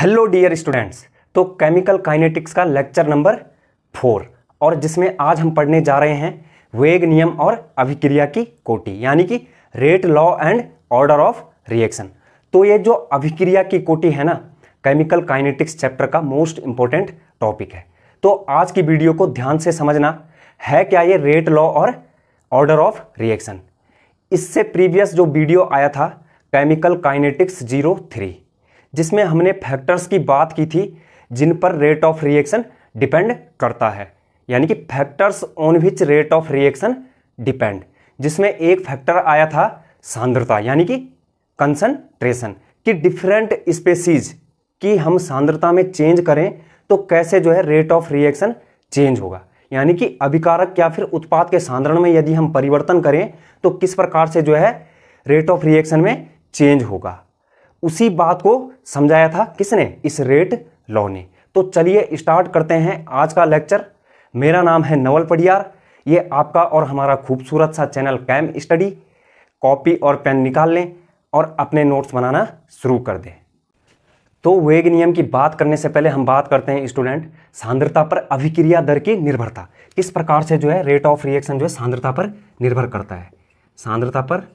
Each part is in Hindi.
हेलो डियर स्टूडेंट्स तो केमिकल काइनेटिक्स का लेक्चर नंबर फोर और जिसमें आज हम पढ़ने जा रहे हैं वेग नियम और अभिक्रिया की कोटि यानी कि rate law and order of reaction तो ये जो अभिक्रिया की कोटि है ना केमिकल काइनेटिक्स चैप्टर का मोस्ट इंपॉर्टेंट टॉपिक है तो आज की वीडियो को ध्यान से समझना है क्या ये रेट लॉ और ऑर्डर ऑफ रिएक्शन इससे प्रीवियस जो वीडियो आया था केमिकल काइनेटिक्स जीरो थ्री जिसमें हमने फैक्टर्स की बात की थी जिन पर रेट ऑफ रिएक्शन डिपेंड करता है यानी कि factors on which rate of reaction depend जिसमें एक फैक्टर आया था सांद्रता यानी कि कंसनट्रेशन कि डिफरेंट स्पेसीज की हम सांद्रता में चेंज करें तो कैसे जो है रेट ऑफ रिएक्शन चेंज होगा यानी कि अभिकारक या फिर उत्पाद के सांद्रण में यदि हम परिवर्तन करें तो किस प्रकार से जो है रेट ऑफ रिएक्शन में चेंज होगा उसी बात को समझाया था किसने इस रेट लॉ ने तो चलिए स्टार्ट करते हैं आज का लेक्चर मेरा नाम है नवल पडियार ये आपका और हमारा खूबसूरत सा चैनल कैम स्टडी कॉपी और पेन निकाल लें और अपने नोट्स बनाना शुरू कर दें तो वेग नियम की बात करने से पहले हम बात करते हैं स्टूडेंट सांद्रता पर अभिक्रिया दर की निर्भरता किस प्रकार से जो है रेट ऑफ रिएक्शन जो है सांद्रता पर निर्भर करता है सांद्रता पर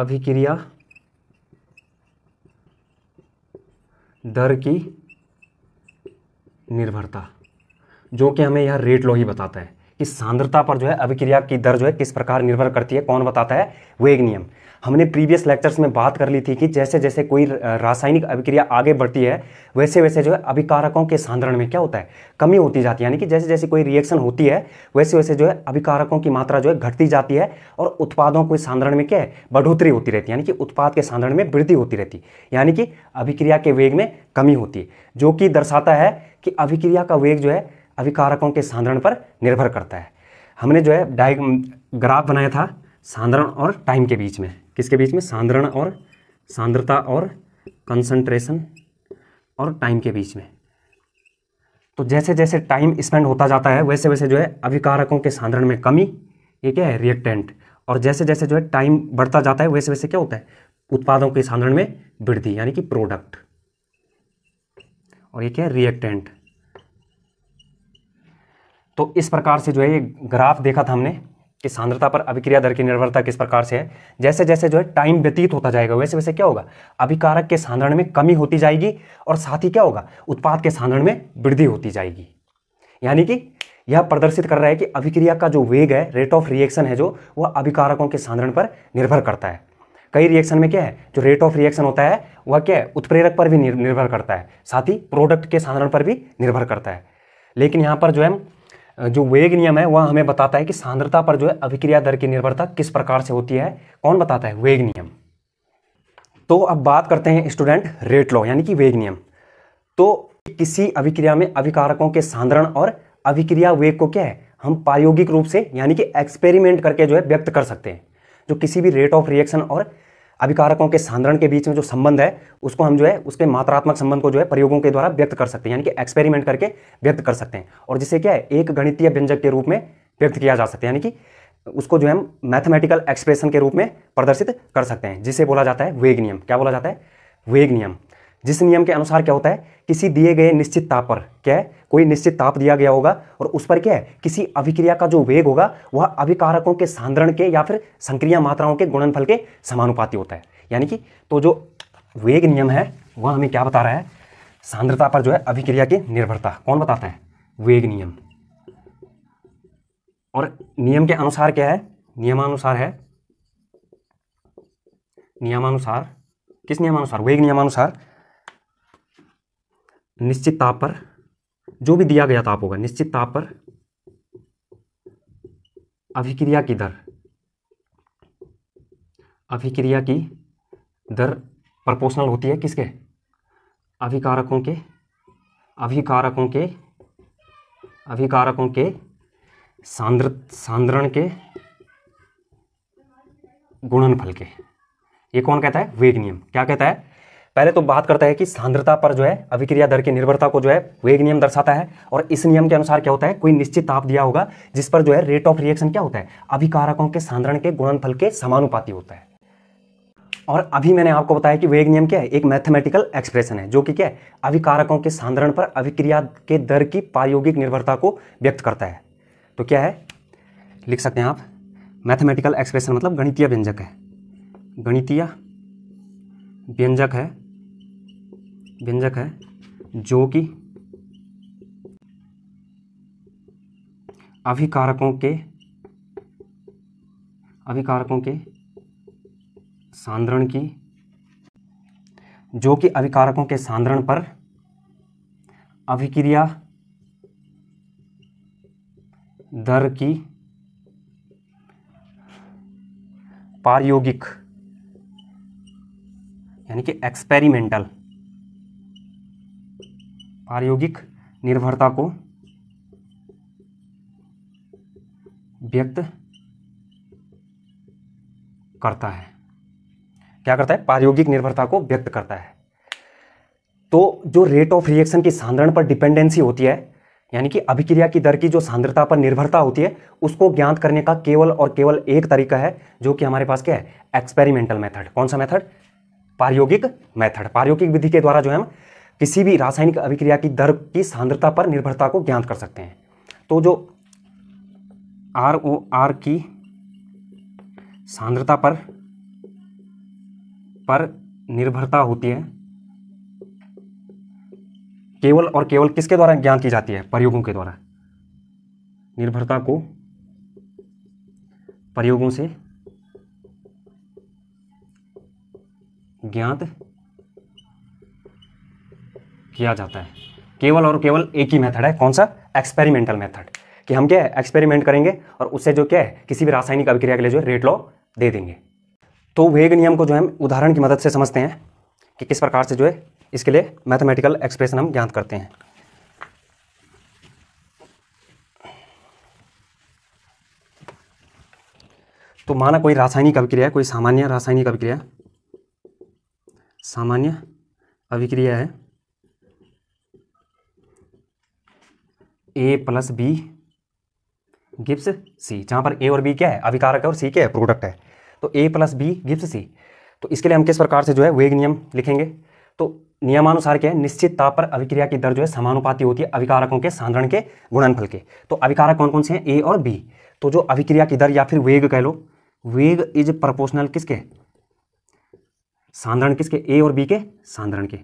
अभिक्रिया दर की निर्भरता जो कि हमें यह रेट लॉ ही बताता है कि सांद्रता पर जो है अभिक्रिया की दर जो है किस प्रकार निर्भर करती है कौन बताता है वेग नियम हमने प्रीवियस लेक्चर्स में बात कर ली थी कि जैसे जैसे कोई रासायनिक अभिक्रिया आगे बढ़ती है वैसे वैसे जो है अभिकारकों के सांद्रण में क्या होता है कमी होती जाती है यानी कि जैसे जैसे कोई रिएक्शन होती है वैसे वैसे जो है अभिकारकों की मात्रा जो है घटती जाती है और उत्पादों के सांद्रण में क्या है बढ़ोतरी होती रहती है यानी कि उत्पाद के सांद्रण में वृद्धि होती रहती है यानी कि अभिक्रिया के वेग में कमी होती है जो कि दर्शाता है कि अभिक्रिया का वेग जो है अभिकारकों के सांद्रण पर निर्भर करता है हमने जो है डाय ग्राफ बनाया था सांद्रण और टाइम के बीच में किसके बीच में सांद्रण और सांद्रता और कंसंट्रेशन और टाइम के बीच में तो जैसे जैसे टाइम स्पेंड होता जाता है वैसे वैसे जो है अभिकारकों के सांद्रण में कमी ये क्या है रिएक्टेंट और जैसे जैसे जो है टाइम बढ़ता जाता है वैसे वैसे क्या होता है उत्पादों के सांद्रण में वृद्धि यानी कि प्रोडक्ट और ये क्या है रिएक्टेंट तो इस प्रकार से जो है ये ग्राफ देखा था हमने कि सांद्रता पर अभिक्रिया दर की निर्भरता किस प्रकार से है जैसे जैसे जो है टाइम व्यतीत होता जाएगा वैसे वैसे क्या होगा अभिकारक के सांद्रण में कमी होती जाएगी और साथ ही क्या होगा उत्पाद के सांद्रण में वृद्धि होती जाएगी यानी कि यह प्रदर्शित कर रहा है कि अभिक्रिया का जो वेग है रेट ऑफ रिएक्शन है जो वह अभिकारकों के सांद्रण पर निर्भर करता है कई रिएक्शन में क्या है जो रेट ऑफ रिएक्शन होता है वह क्या है उत्प्रेरक पर भी निर्भर करता है साथ ही प्रोडक्ट के सांद्रण पर भी निर्भर करता है लेकिन यहाँ पर जो है जो वेग नियम है वह हमें बताता है कि सांद्रता पर जो है अभिक्रिया दर की निर्भरता किस प्रकार से होती है कौन बताता है वेग नियम तो अब बात करते हैं स्टूडेंट रेट लॉ यानी कि वेग नियम तो किसी अभिक्रिया में अभिकारकों के सांद्रण और अभिक्रिया वेग को क्या है हम प्रायोगिक रूप से यानी कि एक्सपेरिमेंट करके जो है व्यक्त कर सकते हैं जो किसी भी रेट ऑफ रिएक्शन और अभिकारकों के सांद्रण के बीच में जो संबंध है उसको हम जो है उसके मात्रात्मक संबंध को जो है प्रयोगों के द्वारा व्यक्त कर सकते हैं यानी कि एक्सपेरिमेंट करके व्यक्त कर सकते हैं और जिसे क्या है एक गणितीय व्यंजक के रूप में व्यक्त किया जा सकता है यानी कि उसको जो हम मैथमेटिकल एक्सप्रेशन के रूप में प्रदर्शित कर सकते हैं जिसे बोला जाता है वेग नियम क्या बोला जाता है वेग नियम जिस नियम के अनुसार क्या होता है किसी दिए गए निश्चित ताप पर क्या है कोई निश्चित ताप दिया गया होगा और उस पर क्या है किसी अभिक्रिया का जो वेग होगा वह अभिकारकों के सांद्रण के या फिर संक्रिया मात्राओं के गुणनफल के समानुपाती होता है यानी कि तो जो वेग नियम है वह हमें क्या बता रहा है सांद्रता पर जो है अभिक्रिया की निर्भरता कौन बताता है वेग नियम और नियम के अनुसार क्या है नियमानुसार है नियमानुसार किस नियमानुसार वेग नियमानुसार निश्चित ताप पर जो भी दिया गया ताप होगा निश्चित ताप पर अभिक्रिया की दर अभिक्रिया की दर प्रपोर्शनल होती है किसके अभिकारकों के अभिकारकों के अभिकारकों के सांद्र सांद्रण के गुणनफल के ये कौन कहता है वेग नियम क्या कहता है पहले तो बात करते हैं कि सांद्रता पर जो है अभिक्रिया दर की निर्भरता को जो है वेग नियम दर्शाता है और इस नियम के अनुसार क्या होता है कोई निश्चित ताप दिया होगा जिस पर जो है रेट ऑफ रिएक्शन क्या होता है अभिकारकों के सांद्रण के गुणनफल के समानुपाती होता है और अभी मैंने आपको बताया कि वेग नियम क्या है एक मैथमेटिकल एक्सप्रेशन है जो कि क्या है अभिकारकों के सांद्रण पर अभिक्रिया के दर की प्रायोगिक निर्भरता को व्यक्त करता है तो क्या है लिख सकते हैं आप मैथमेटिकल एक्सप्रेशन मतलब गणितीय व्यंजक है गणितीय व्यंजक है व्यंजक है जो कि अभिकारकों के अभिकारकों के सांद्रण की जो कि अभिकारकों के सांद्रण पर अभिक्रिया दर की पारयोगिक यानी कि एक्सपेरिमेंटल प्रायोगिक निर्भरता को व्यक्त करता है क्या करता है प्रायोगिक निर्भरता को व्यक्त करता है तो जो रेट ऑफ रिएक्शन की सांद्रण पर डिपेंडेंसी होती है यानी कि अभिक्रिया की दर की जो सांद्रता पर निर्भरता होती है उसको ज्ञात करने का केवल और केवल एक तरीका है जो कि हमारे पास क्या है एक्सपेरिमेंटल मेथड कौन सा मेथड प्रायोगिक मेथड प्रायोगिक विधि के द्वारा जो है हम किसी भी रासायनिक अभिक्रिया की दर की सांद्रता पर निर्भरता को ज्ञात कर सकते हैं तो जो आर ओ आर की सांद्रता पर पर निर्भरता होती है केवल और केवल किसके द्वारा ज्ञान की जाती है प्रयोगों के द्वारा निर्भरता को प्रयोगों से ज्ञात किया जाता है केवल और केवल एक ही मेथड है कौन सा एक्सपेरिमेंटल मेथड कि हम क्या है एक्सपेरिमेंट करेंगे और उससे जो क्या है किसी भी रासायनिक अभिक्रिया के लिए जो है रेट लॉ दे देंगे तो वेग नियम को जो है उदाहरण की मदद से समझते हैं कि किस प्रकार से जो है इसके लिए मैथमेटिकल एक्सप्रेशन हम ज्ञात करते हैं तो माना कोई रासायनिक अभिक्रिया है कोई सामान्य रासायनिक अभिक्रिया सामान्य अभिक्रिया है A plus B gives C जहाँ पर ए और बी क्या है अविकारक है और सी क्या है प्रोडक्ट है तो A plus B gives C तो इसके लिए हम किस प्रकार से जो है वेग नियम लिखेंगे तो नियमानुसार क्या है निश्चित ताप पर अभिक्रिया की दर जो है समानुपाती होती है अविकारकों के साधारण के गुणनफल के तो अविकारक कौन कौन से हैं ए और बी तो जो अभिक्रिया की दर या फिर वेग कह लो वेग इज प्रपोर्शनल किसके साधारण किसके ए और बी के साधारण के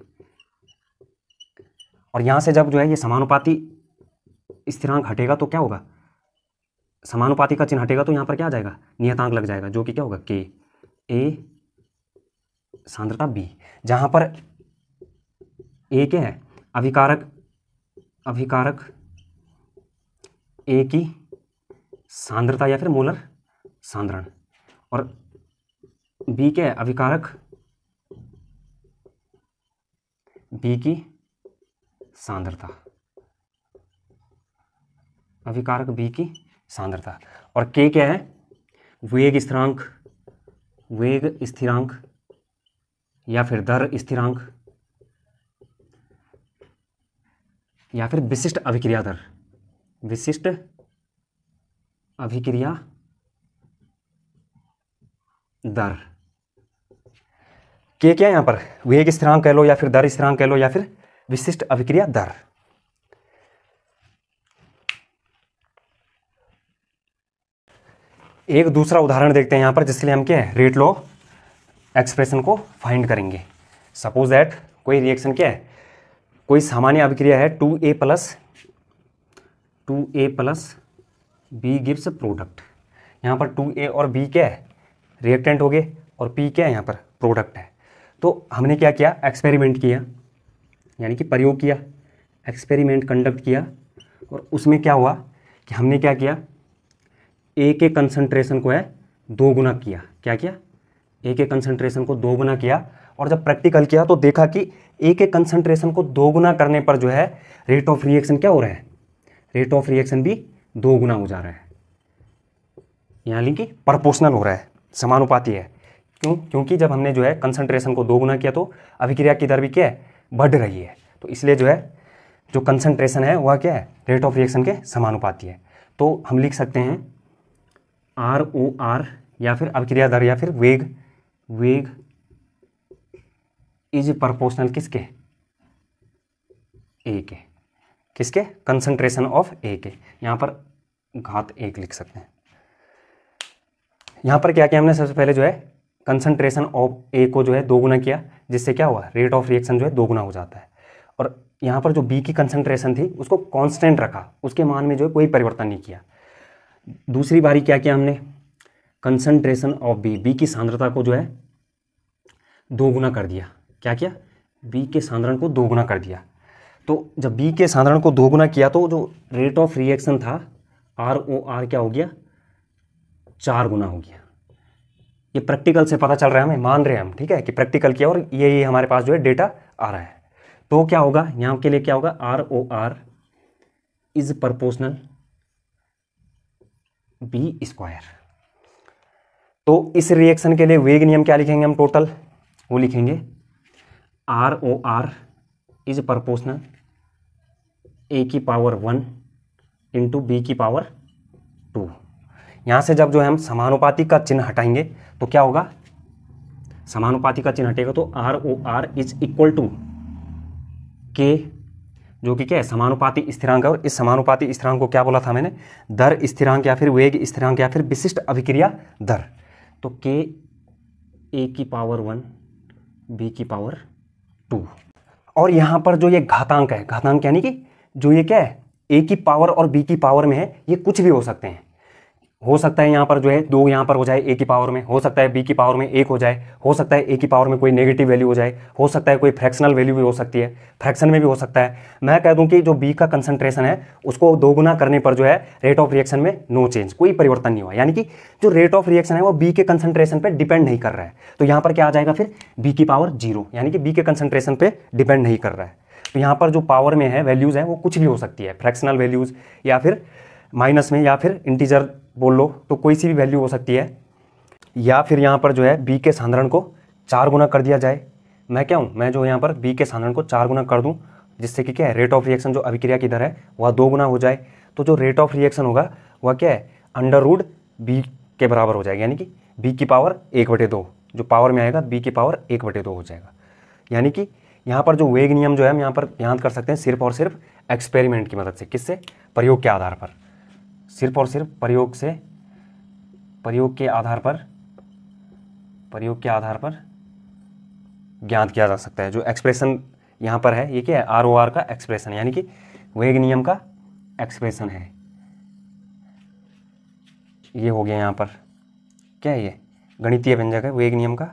और यहां से जब जो है ये समानुपाती स्थिरांक हटेगा तो क्या होगा समानुपाति का चिन्ह हटेगा तो यहाँ पर क्या आ जाएगा नियतांक लग जाएगा जो कि क्या होगा के ए सांद्रता बी जहाँ पर ए क्या है अभिकारक अभिकारक ए की सांद्रता या फिर मोलर सांद्रण और बी क्या है अभिकारक बी की सांद्रता अभिकारक बी की सांद्रता और के क्या है वेग स्थिरांक वेग स्थिरांक या फिर दर स्थिरांक या फिर विशिष्ट अभिक्रिया दर विशिष्ट अभिक्रिया दर के क्या यहां पर वेग स्थिरांक कह लो या फिर दर स्थिरांक कह लो या फिर विशिष्ट अभिक्रिया दर एक दूसरा उदाहरण देखते हैं यहाँ पर जिसके लिए हम क्या है रेट लॉ एक्सप्रेशन को फाइंड करेंगे सपोज दैट कोई रिएक्शन क्या है कोई सामान्य अभिक्रिया है two A plus two A plus B gives product यहाँ पर टू ए और बी क्या है रिएक्टेंट हो गए और पी क्या है यहाँ पर प्रोडक्ट है तो हमने क्या किया एक्सपेरिमेंट किया यानी कि प्रयोग किया एक्सपेरिमेंट कंडक्ट किया और उसमें क्या हुआ कि हमने क्या किया ए के कंसंट्रेशन को है दो गुना किया क्या किया ए के कंसंट्रेशन को दो गुना किया और जब प्रैक्टिकल किया तो देखा कि ए के कंसंट्रेशन को दो गुना करने पर जो है रेट ऑफ रिएक्शन क्या हो रहा है रेट ऑफ रिएक्शन भी दो गुना हो जा रहा है यानी कि प्रपोर्शनल हो रहा है समानुपाती है क्यों क्योंकि जब हमने जो है कंसंट्रेशन को दो गुना किया तो अभिक्रिया की दर भी क्या है बढ़ रही है तो इसलिए जो है जो कंसंट्रेशन है वह क्या है रेट ऑफ रिएक्शन के समानुपाती है तो हम लिख सकते हैं आर ओ आर या फिर दर या फिर वेग वेग इज प्रोपोर्शनल किसके ए के किसके कंसंट्रेशन ऑफ ए के यहां पर घात एक लिख सकते हैं यहां पर क्या किया हमने सबसे पहले जो है कंसंट्रेशन ऑफ ए को जो है दोगुना किया जिससे क्या हुआ रेट ऑफ रिएक्शन जो है दोगुना हो जाता है और यहाँ पर जो बी की कंसंट्रेशन थी उसको कांस्टेंट रखा उसके मान में जो है कोई परिवर्तन नहीं किया दूसरी बारी क्या किया हमने कंसंट्रेशन ऑफ बी बी की सांद्रता को जो है दो गुना कर दिया क्या किया बी के सांद्रण को दो गुना कर दिया तो जब बी के सांद्रण को दो गुना किया तो जो रेट ऑफ रिएक्शन था आर ओ आर क्या हो गया चार गुना हो गया ये प्रैक्टिकल से पता चल रहा है हमें मान रहे हैं हम ठीक है कि प्रैक्टिकल किया और ये ये हमारे पास जो है डेटा आ रहा है तो क्या होगा यहाँ के लिए क्या होगा R O R is proportional B square तो इस रिएक्शन के लिए वेग नियम क्या लिखेंगे हम टोटल वो लिखेंगे R O R is proportional A की पावर वन इंटू बी की पावर टू यहां से जब जो है हम समानुपाती का चिन्ह हटाएंगे तो क्या होगा समानुपाती का चिन्ह हटेगा तो R O R is equal to k जो कि क्या है समानुपाती स्थिरांक है और इस समानुपाती स्थिरांक को क्या बोला था मैंने दर स्थिरांक या फिर वेग स्थिरांक या फिर विशिष्ट अभिक्रिया दर तो के ए की पावर वन बी की पावर टू और यहाँ पर जो ये घातांक है घातांक यानी कि जो ये क्या है ए की पावर और बी की पावर में है ये कुछ भी हो सकते हैं हो सकता है यहाँ पर जो है दो यहाँ पर हो जाए ए की पावर में हो सकता है बी की पावर में एक हो जाए हो सकता है ए की पावर में कोई नेगेटिव वैल्यू हो जाए हो सकता है कोई फ्रैक्शनल वैल्यू भी हो सकती है फ्रैक्शन में भी हो सकता है मैं कह दूँ कि जो बी का कंसंट्रेशन है उसको दोगुना करने पर जो है रेट ऑफ रिएक्शन में नो चेंज कोई परिवर्तन नहीं हुआ यानी कि जो रेट ऑफ रिएक्शन है वो बी के कंसनट्रेशन पर डिपेंड नहीं कर रहा है तो यहाँ पर क्या आ जाएगा फिर बी की पावर जीरो यानी कि बी के कंसनट्रेशन पर डिपेंड नहीं कर रहा है तो यहाँ पर जो पावर में है वैल्यूज़ हैं वो कुछ भी हो सकती है फ्रैक्शनल वैल्यूज़ या फिर माइनस में या फिर इंटीजर बोल लो तो कोई सी भी वैल्यू हो सकती है या फिर यहाँ पर जो है बी के साधारण को चार गुना कर दिया जाए मैं क्या हूँ मैं जो यहाँ पर बी के साधारण को चार गुना कर दूँ जिससे कि क्या है रेट ऑफ रिएक्शन जो अभिक्रिया की दर है वह दो गुना हो जाए तो जो रेट ऑफ रिएक्शन होगा वह क्या है अंडर रूड बी के बराबर हो जाएगा यानी कि बी की पावर एक बटे दो जो पावर में आएगा बी की पावर एक बटे दो हो जाएगा यानी कि यहाँ पर जो वेग नियम जो है हम यहाँ पर याद कर सकते हैं सिर्फ और सिर्फ एक्सपेरिमेंट की मदद से किससे प्रयोग के आधार पर सिर्फ और सिर्फ प्रयोग से प्रयोग के आधार पर प्रयोग के आधार पर ज्ञात किया जा सकता है जो एक्सप्रेशन यहाँ पर है ये क्या है आर ओ आर का एक्सप्रेशन यानी कि वेग नियम का एक्सप्रेशन है ये हो गया यहाँ पर क्या है ये गणितीय व्यंजक है वेग नियम का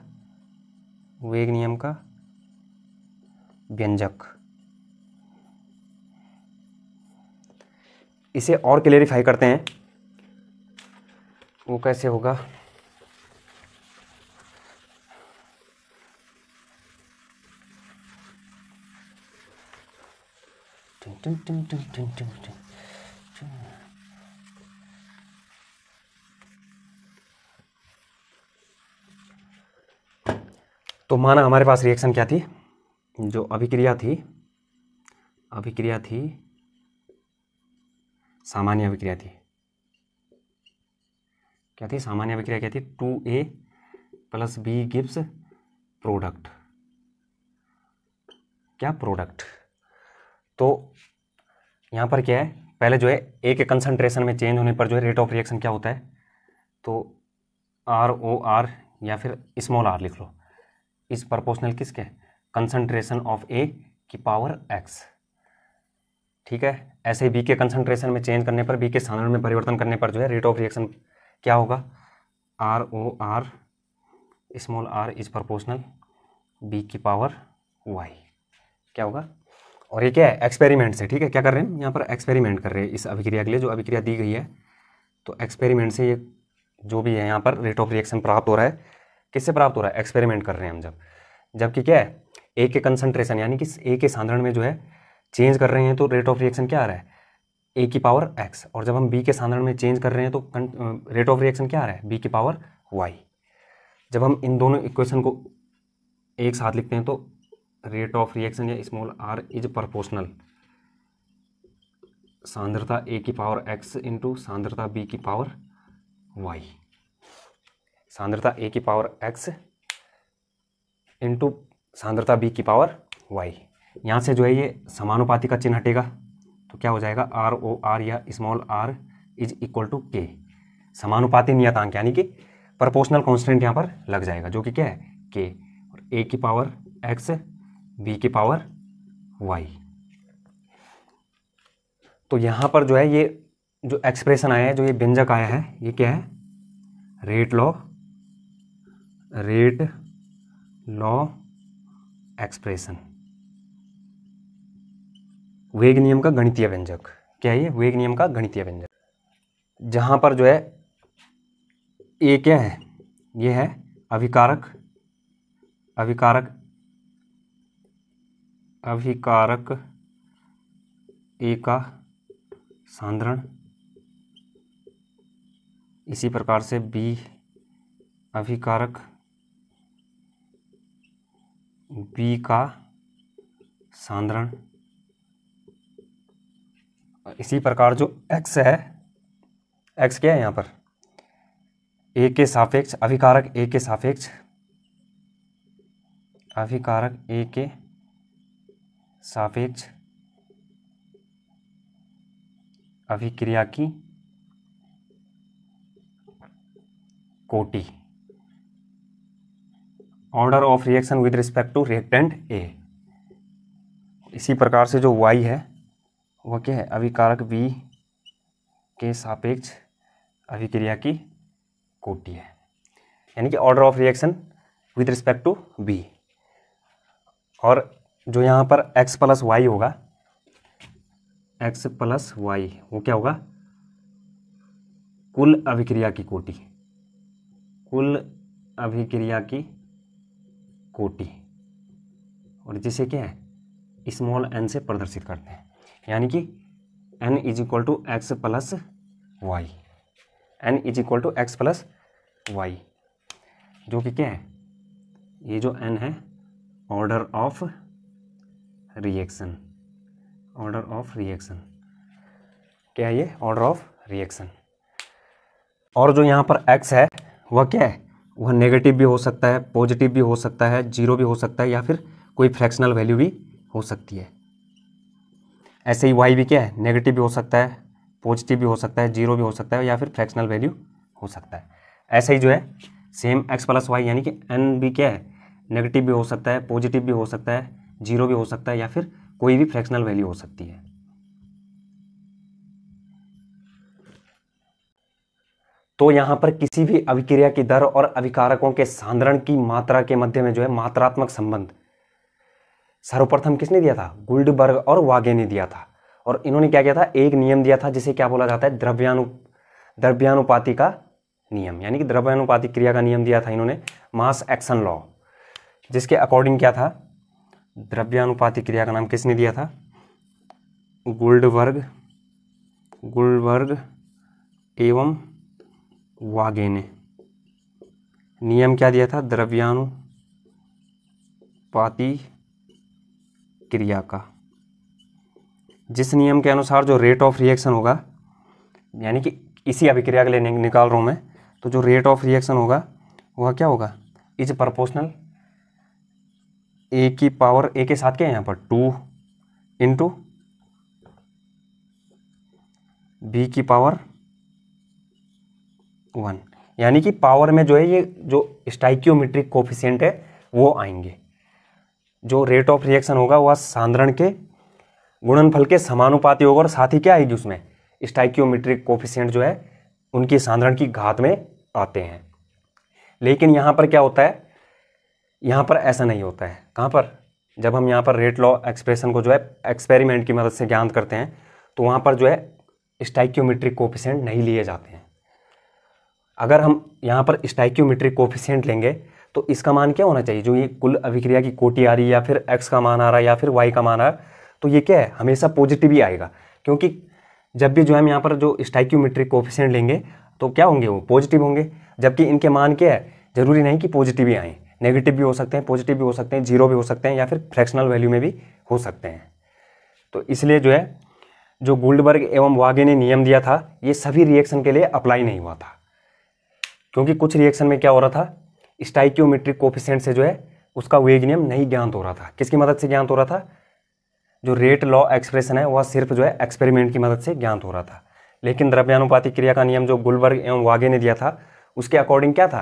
वेग नियम का व्यंजक इसे और क्लेरिफाई करते हैं वो कैसे होगा तो माना हमारे पास रिएक्शन क्या थी जो अभिक्रिया थी अभिक्रिया थी सामान्य अभिक्रिया थी क्या थी सामान्य अभिक्रिया क्या थी two A plus B gives product क्या प्रोडक्ट तो यहाँ पर क्या है पहले जो है ए के कंसनट्रेशन में चेंज होने पर जो है रेट ऑफ रिएक्शन क्या होता है तो आर ओ आर या फिर स्मॉल आर लिख लो इस प्रोपोर्शनल किसके कंसंट्रेशन ऑफ ए की पावर एक्स ठीक है ऐसे ही बी के कंसनट्रेशन में चेंज करने पर बी के साधारण में परिवर्तन करने पर जो है रेट ऑफ रिएक्शन क्या होगा R O R small r is proportional B की पावर वाई क्या होगा और ये क्या है एक्सपेरिमेंट से ठीक है क्या कर रहे हैं यहाँ पर एक्सपेरिमेंट कर रहे हैं इस अभिक्रिया के लिए जो अभिक्रिया दी गई है तो एक्सपेरिमेंट से ये जो भी है यहाँ पर रेट ऑफ रिएक्शन प्राप्त हो रहा है किससे प्राप्त हो रहा है एक्सपेरिमेंट कर रहे हैं हम जब जबकि क्या है ए के कंसनट्रेशन यानी कि ए के साधारण में जो है चेंज कर रहे हैं तो रेट ऑफ रिएक्शन क्या आ रहा है ए की पावर एक्स और जब हम बी के साधारण में चेंज कर रहे हैं तो रेट ऑफ रिएक्शन क्या आ रहा है बी की पावर वाई जब हम इन दोनों इक्वेशन को एक साथ लिखते हैं तो रेट ऑफ रिएक्शन या स्मॉल आर इज प्रपोर्शनल सांद्रता ए की पावर एक्स इंटू सांद्रता बी की पावर वाई सांद्रता ए की पावर एक्स इंटू सांद्रता बी की पावर वाई यहाँ से जो है ये समानुपाति का चिन्ह हटेगा तो क्या हो जाएगा आर ओ आर या small r is equal to k समानुपाति नियतांक यानी कि प्रपोर्शनल कॉन्स्टेंट यहाँ पर लग जाएगा जो कि क्या है के और ए की पावर एक्स बी की पावर वाई तो यहाँ पर जो है ये जो एक्सप्रेशन आया है जो ये व्यंजक आया है ये क्या है rate law rate law expression वेग नियम का गणितीय व्यंजक क्या ये वेग नियम का गणितीय व्यंजक जहां पर जो है ए क्या है ये है अभिकारक अभिकारक अभिकारक ए का सांद्रण इसी प्रकार से बी अभिकारक बी का सांद्रण इसी प्रकार जो एक्स है एक्स क्या है यहाँ पर ए के सापेक्ष अभिकारक ए के सापेक्ष अभिकारक ए के सापेक्ष अभिक्रिया की कोटि order of reaction with respect to reactant A इसी प्रकार से जो वाई है वह क्या है अभिकारक बी के सापेक्ष अभिक्रिया की कोटि है यानी कि order of reaction with respect to B और जो यहाँ पर एक्स प्लस वाई होगा एक्स प्लस वाई वो क्या होगा कुल अभिक्रिया की कोटि कुल अभिक्रिया की कोटि और जिसे क्या है स्मॉल एन से प्रदर्शित करते हैं यानी कि n is equal to x plus y n is equal to x plus y जो कि क्या है ये जो एन है order of reaction order of reaction क्या है ये ऑर्डर ऑफ रिएक्शन और जो यहाँ पर एक्स है वह क्या है वह नेगेटिव भी हो सकता है पॉजिटिव भी हो सकता है जीरो भी हो सकता है या फिर कोई फ्रैक्शनल वैल्यू भी हो सकती है ऐसे ही वाई भी क्या है नेगेटिव भी हो सकता है पॉजिटिव भी हो सकता है जीरो भी हो सकता है या फिर फ्रैक्शनल वैल्यू हो सकता है ऐसे ही जो है सेम एक्स प्लस वाई यानी कि एन भी क्या है नेगेटिव भी हो सकता है पॉजिटिव भी हो सकता है जीरो भी हो सकता है या फिर कोई भी फ्रैक्शनल वैल्यू हो सकती है तो यहाँ पर किसी भी अभिक्रिया की दर और अभिकारकों के सांद्रण की मात्रा के मध्य में जो है मात्रात्मक संबंध सर्वप्रथम किसने दिया था गुल्डबर्ग और वागे ने दिया था और इन्होंने क्या किया था एक नियम दिया था जिसे क्या बोला जाता है द्रव्यानु द्रव्यानुपाति का नियम यानी कि द्रव्यानुपाति क्रिया का नियम दिया था इन्होंने मास एक्शन लॉ जिसके अकॉर्डिंग क्या था द्रव्यानुपाति क्रिया का नाम किसने दिया था गुल्डबर्ग गुल्डबर्ग एवं वागे ने नियम क्या दिया था द्रव्यानुपाति क्रिया का जिस नियम के अनुसार जो रेट ऑफ रिएक्शन होगा यानी कि इसी अभिक्रिया के लिए निकाल रहा हूँ मैं तो जो रेट ऑफ रिएक्शन होगा वह क्या होगा इज प्रपोर्शनल ए की पावर ए के साथ क्या है यहाँ पर टू इंटू बी की पावर वन यानी कि पावर में जो है ये जो स्टाइक्योमेट्रिक कोफिशियंट है वो आएंगे जो रेट ऑफ रिएक्शन होगा वह सांद्रण के गुणनफल के समानुपाती होगा और साथ ही क्या आएगी उसमें स्टाइक्योमेट्रिक कोफिशियंट जो है उनकी सांद्रण की घात में आते हैं लेकिन यहाँ पर क्या होता है यहाँ पर ऐसा नहीं होता है कहाँ पर जब हम यहाँ पर रेट लॉ एक्सप्रेशन को जो है एक्सपेरिमेंट की मदद से ज्ञान करते हैं तो वहाँ पर जो है स्टाइक्योमेट्रिक कोफिशेंट नहीं लिए जाते हैं अगर हम यहाँ पर स्टाइक्योमेट्रिक कोफिशेंट लेंगे तो इसका मान क्या होना चाहिए जो ये कुल अभिक्रिया की कोटि आ रही है या फिर एक्स का मान आ रहा है या फिर वाई का मान आ रहा है तो ये क्या है हमेशा पॉजिटिव ही आएगा क्योंकि जब भी जो हम यहाँ पर जो स्टाइक्यूमेट्रिक कोफिशेंट लेंगे तो क्या होंगे वो पॉजिटिव होंगे जबकि इनके मान क्या है ज़रूरी नहीं कि पॉजिटिव ही आएँ नेगेटिव भी हो सकते हैं पॉजिटिव भी हो सकते हैं जीरो भी हो सकते हैं या फिर फ्रैक्शनल वैल्यू में भी हो सकते हैं तो इसलिए जो है जो गोल्डबर्ग एवं वागे ने नियम दिया था ये सभी रिएक्शन के लिए अप्लाई नहीं हुआ था क्योंकि कुछ रिएक्शन में क्या हो रहा था स्टाइक्योमेट्रिक कोफिशेंट से जो है उसका वेग नियम नहीं ज्ञात हो रहा था किसकी मदद से ज्ञात हो रहा था जो रेट लॉ एक्सप्रेशन है वह सिर्फ जो है एक्सपेरिमेंट की मदद से ज्ञात हो रहा था लेकिन द्रव्यानुपातिक क्रिया का नियम जो गुलबर्ग एवं वागे ने दिया था उसके अकॉर्डिंग क्या था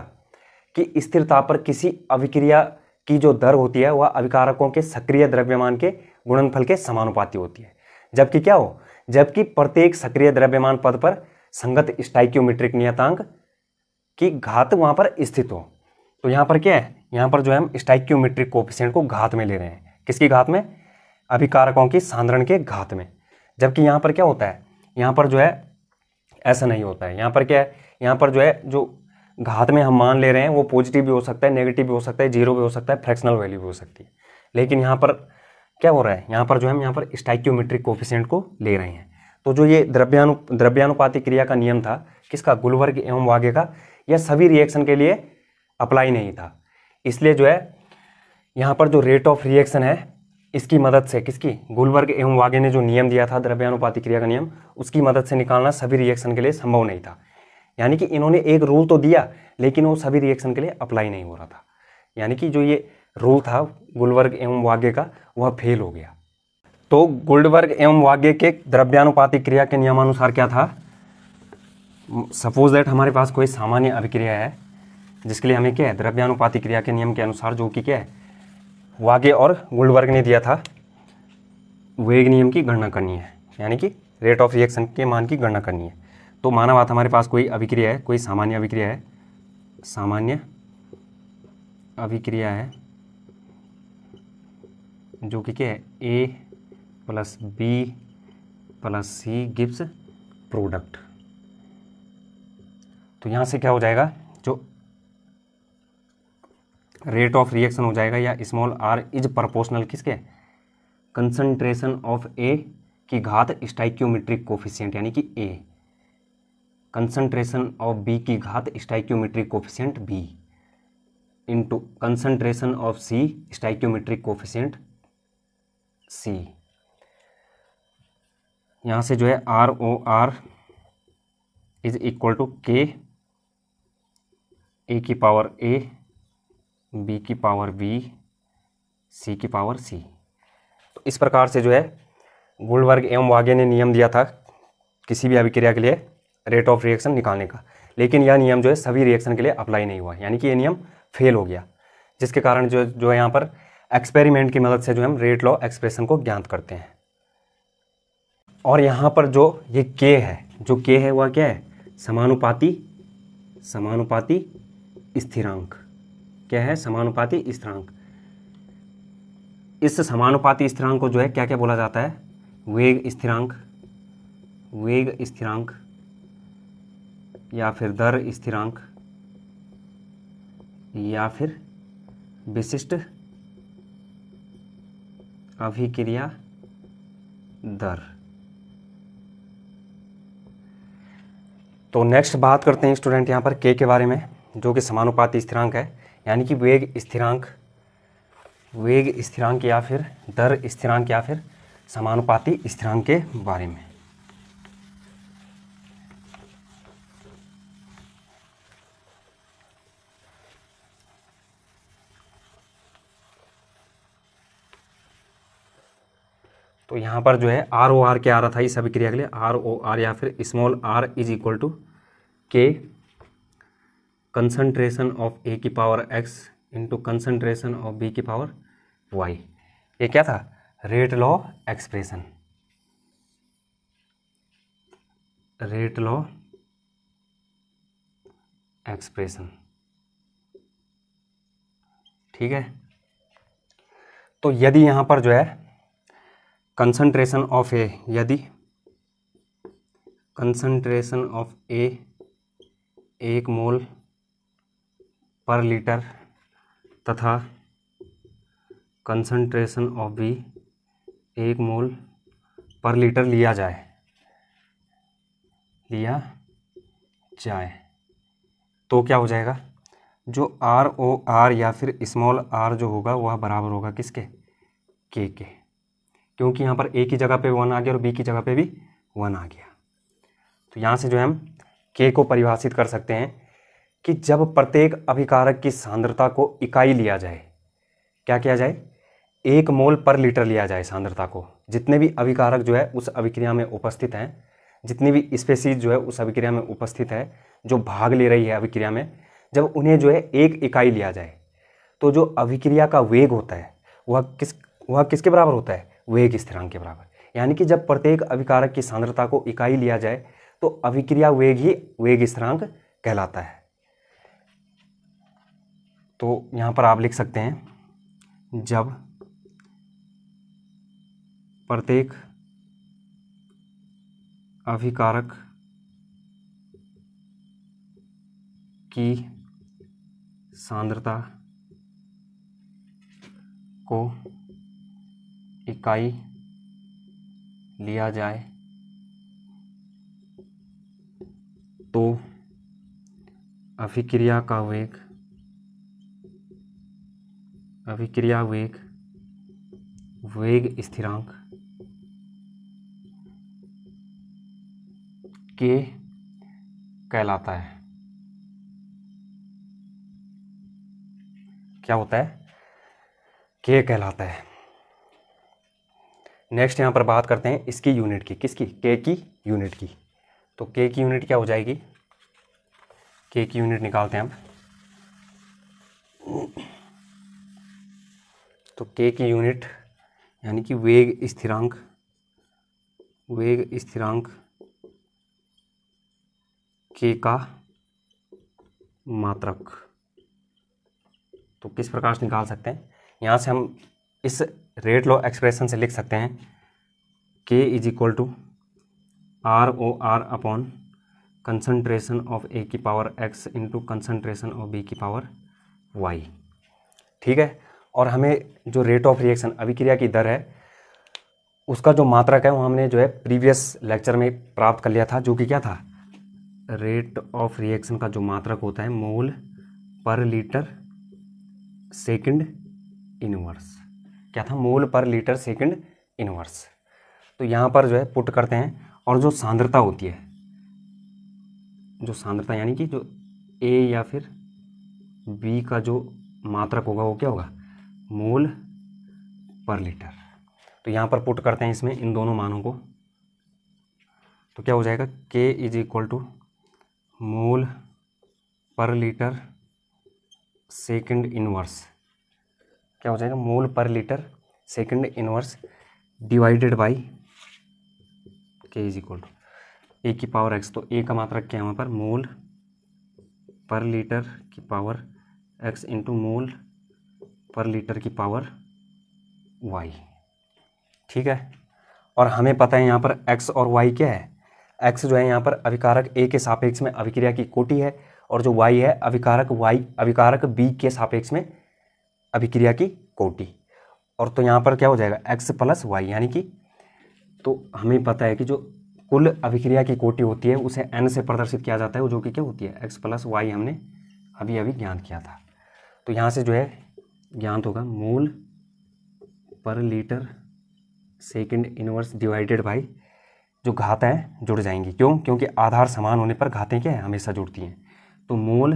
कि स्थिरता पर किसी अभिक्रिया की जो दर होती है वह अभिकारकों के सक्रिय द्रव्यमान के गुणनफल के समानुपाती होती है जबकि क्या हो जबकि प्रत्येक सक्रिय द्रव्यमान पद पर संगत स्टाइक्योमेट्रिक नियतांक की घात वहां पर स्थित हो तो यहाँ पर क्या है यहाँ पर जो है हम स्टाइक्योमेट्रिक कोफिशेंट को घात में ले रहे हैं किसकी घात में अभिकारकों की सांद्रण के घात में जबकि यहाँ पर क्या होता है यहाँ पर जो है ऐसा नहीं होता है यहाँ पर क्या है यहाँ पर जो है जो घात में हम मान ले रहे हैं वो पॉजिटिव भी हो सकता है नेगेटिव भी हो सकता है जीरो भी हो सकता है फ्रैक्शनल वैल्यू भी हो सकती है लेकिन यहाँ पर क्या हो रहा है यहाँ पर जो हम यहाँ पर स्टाइक्योमेट्रिक कोफिशेंट को ले रहे हैं तो जो ये द्रव्यानु द्रव्यानुपातिक क्रिया का नियम था किसका गुलवर्ग एवं वागे का यह सभी रिएक्शन के लिए अप्लाई नहीं था इसलिए जो है यहाँ पर जो रेट ऑफ रिएक्शन है इसकी मदद से किसकी गुलबर्ग एवं वागे ने जो नियम दिया था द्रव्यानुपाति क्रिया का नियम उसकी मदद से निकालना सभी रिएक्शन के लिए संभव नहीं था यानी कि इन्होंने एक रूल तो दिया लेकिन वो सभी रिएक्शन के लिए अप्लाई नहीं हो रहा था यानी कि जो ये रूल था गुलबर्ग एवं वाग्य का वह फेल हो गया तो गुल्डबर्ग एवं वाग्य के द्रव्यानुपाति क्रिया के नियमानुसार क्या था सपोज दैट हमारे पास कोई सामान्य अभिक्रिया है जिसके लिए हमें क्या है द्रव्यानुपाति क्रिया के नियम के अनुसार जो कि क्या है वागे और गुल्डबर्ग ने दिया था वेग नियम की गणना करनी है यानी कि रेट ऑफ रिएक्शन के मान की गणना करनी है तो माना बात हमारे पास कोई अभिक्रिया है कोई सामान्य अभिक्रिया है सामान्य अभिक्रिया है जो कि क्या है A plus B plus C gives product तो यहाँ से क्या हो जाएगा रेट ऑफ रिएक्शन हो जाएगा या स्मॉल आर इज प्रपोर्शनल किसके कंसनट्रेशन ऑफ ए की घात स्टाइक्योमेट्रिक कोफिशियंट यानी कि ए कंसनट्रेशन ऑफ बी की घात stoichiometric coefficient B into concentration of C stoichiometric coefficient C यहाँ से जो है R O R is equal to k A की पावर ए बी की पावर b सी की पावर सी तो इस प्रकार से जो है गुलवर्ग एवं वागे ने नियम दिया था किसी भी अभिक्रिया के लिए रेट ऑफ रिएक्शन निकालने का लेकिन यह नियम जो है सभी रिएक्शन के लिए अप्लाई नहीं हुआ यानी कि यह नियम फेल हो गया जिसके कारण जो जो है यहाँ पर एक्सपेरिमेंट की मदद से जो हम रेट लॉ एक्सप्रेशन को ज्ञात करते हैं और यहाँ पर जो ये के है जो के है वह क्या है समानुपाती समानुपाती स्थिरांक क्या है समानुपाती स्थिरांक इस समानुपाती स्थिरांक को जो है क्या क्या बोला जाता है वेग स्थिरांक वेग स्थिरांक या फिर दर स्थिरांक या फिर विशिष्ट अभिक्रिया दर तो नेक्स्ट बात करते हैं स्टूडेंट यहां पर के के बारे में जो कि समानुपाती स्थिरांक है यानी कि वेग स्थिरांक वेग स्थिरांक या फिर दर स्थिरांक या फिर समानुपाती स्थिरांक के बारे में तो यहाँ पर जो है आर ओ आर क्या आ रहा था ये सभी क्रिया के लिए आर ओ आर या फिर small r is equal to k concentration of A की power x into concentration of B की पावर वाई ये क्या था rate law expression rate law expression ठीक है तो यदि यहां पर जो है कंसंट्रेशन ऑफ ए यदि कंसंट्रेशन ऑफ ए एक मोल पर लीटर तथा कंसनट्रेशन ऑफ बी एक मोल पर लीटर लिया जाए लिया जाए तो क्या हो जाएगा जो आर ओ आर या फिर स्मॉल आर जो होगा वह बराबर होगा किसके के के क्योंकि यहाँ पर ए की जगह पे वन आ गया और बी की जगह पे भी वन आ गया तो यहाँ से जो है हम के को परिभाषित कर सकते हैं कि जब प्रत्येक अभिकारक की सांद्रता को इकाई लिया जाए क्या किया जाए एक मोल पर लीटर लिया जाए सांद्रता को जितने भी अभिकारक जो है उस अभिक्रिया में उपस्थित हैं जितनी भी स्पेसीज जो है उस अभिक्रिया में उपस्थित है जो भाग ले रही है अभिक्रिया में जब उन्हें जो है एक इकाई लिया जाए तो जो अभिक्रिया का वेग होता है वह किस वह किसके बराबर होता है वेग स्थिरांक के बराबर यानी कि जब प्रत्येक अभिकारक की सांद्रता को इकाई लिया जाए तो अभिक्रिया वेग ही वेग स्थिरांक कहलाता है तो यहाँ पर आप लिख सकते हैं जब प्रत्येक अभिकारक की सांद्रता को इकाई लिया जाए तो अभिक्रिया का वेग अभिक्रिया वेग वेग स्थिरांक के कहलाता है क्या होता है के कहलाता है नेक्स्ट यहां पर बात करते हैं इसकी यूनिट की किसकी के की यूनिट की तो के की यूनिट क्या हो जाएगी के की यूनिट निकालते हैं हम तो के की यूनिट यानी कि वेग स्थिरांक वेग स्थिरांक के का मात्रक तो किस प्रकार से निकाल सकते हैं यहाँ से हम इस रेट लॉ एक्सप्रेशन से लिख सकते हैं k is equal to R O R upon concentration of A की power x into concentration of B की पावर वाई ठीक है और हमें जो रेट ऑफ रिएक्शन अभिक्रिया की दर है उसका जो मात्रक है वो हमने जो है प्रीवियस लेक्चर में प्राप्त कर लिया था जो कि क्या था रेट ऑफ रिएक्शन का जो मात्रक होता है मोल पर लीटर सेकंड इनवर्स क्या था मोल पर लीटर सेकंड इनवर्स तो यहाँ पर जो है पुट करते हैं और जो सांद्रता होती है जो सांद्रता यानी कि जो ए या फिर बी का जो मात्रक होगा वो क्या होगा मोल पर लीटर तो यहाँ पर पुट करते हैं इसमें इन दोनों मानों को तो क्या हो जाएगा के is equal to mole per litre second inverse क्या हो जाएगा mole per litre second inverse divided by k is equal to A की पावर एक्स तो ए का मात्र क्या है वहाँ पर मोल पर लीटर की पावर एक्स इंटू मोल पर लीटर की पावर वाई ठीक है और हमें पता है यहाँ पर एक्स और वाई क्या है एक्स जो है यहाँ पर अभिकारक ए के सापेक्ष में अभिक्रिया की कोटि है और जो वाई है अभिकारक वाई अभिकारक बी के सापेक्ष में अभिक्रिया की कोटि और तो यहाँ पर क्या हो जाएगा एक्स प्लस वाई यानी कि तो हमें पता है कि जो कुल अभिक्रिया की कोटि होती है उसे एन से प्रदर्शित किया जाता है जो कि क्या होती है एक्स प्लस वाई हमने अभी अभी ज्ञान किया था तो यहाँ से जो है ज्ञात होगा mole per litre second inverse divided by जो घाताएँ जुड़ जाएंगी क्यों क्योंकि आधार समान होने पर घातें क्या है हमेशा जुड़ती हैं तो मोल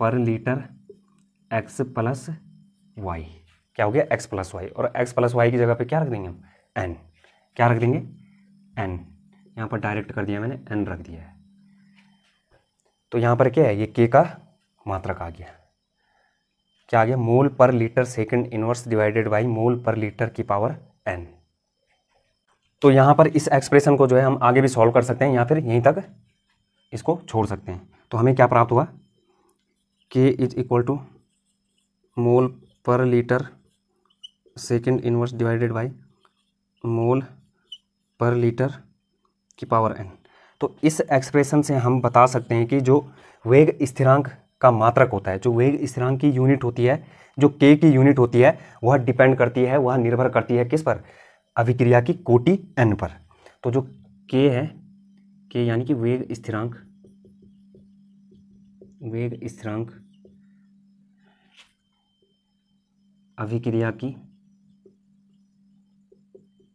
per litre x plus Y क्या हो गया एक्स प्लस वाई और एक्स प्लस वाई की जगह पे क्या रख देंगे हम एन क्या रख देंगे एन यहाँ पर डायरेक्ट कर दिया मैंने एन रख दिया है तो यहाँ पर क्या है ये के का मात्रक आ गया क्या आ गया mole per litre second inverse divided by mole per litre की पावर एन तो यहाँ पर इस एक्सप्रेशन को जो है हम आगे भी सॉल्व कर सकते हैं या फिर यहीं तक इसको छोड़ सकते हैं तो हमें क्या प्राप्त हुआ के is equal to mole per litre second inverse divided by mole per litre की पावर एन तो इस एक्सप्रेशन से हम बता सकते हैं कि जो वेग स्थिरांक का मात्रक होता है जो वेग स्थिरांक की यूनिट होती है जो के की यूनिट होती है वह डिपेंड करती है वह निर्भर करती है किस पर अभिक्रिया की कोटि एन पर तो जो के है के यानी कि वेग स्थिरांक वेग स्थिरांक अभिक्रिया की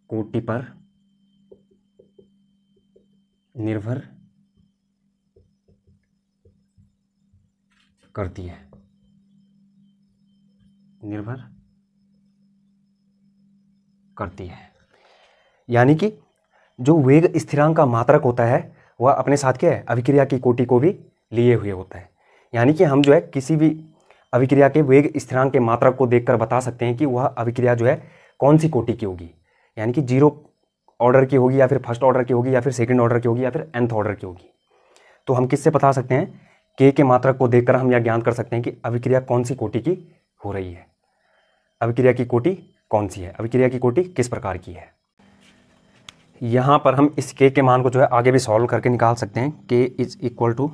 कोटि पर निर्भर करती है निर्भर करती है यानी कि जो वेग स्थिरांक का मात्रक होता है वह अपने साथ क्या है अभिक्रिया की कोटि को भी लिए हुए होता है यानी कि हम जो है किसी भी अभिक्रिया के वेग स्थिरांक के मात्रक को देखकर बता सकते हैं कि वह अभिक्रिया जो है कौन सी कोटि की होगी यानी कि जीरो ऑर्डर की होगी या फिर फर्स्ट ऑर्डर की होगी या फिर सेकंड ऑर्डर की होगी या फिर एंथ ऑर्डर की होगी तो हम किससे बता सकते हैं के के मात्रा को देखकर हम यह ज्ञान कर सकते हैं कि अभिक्रिया कौन सी कोटि की हो रही है अभिक्रिया की कोटि कौन सी है अभिक्रिया की कोटि किस प्रकार की है यहाँ पर हम इस के के मान को जो है आगे भी सॉल्व करके निकाल सकते हैं के इज इक्वल टू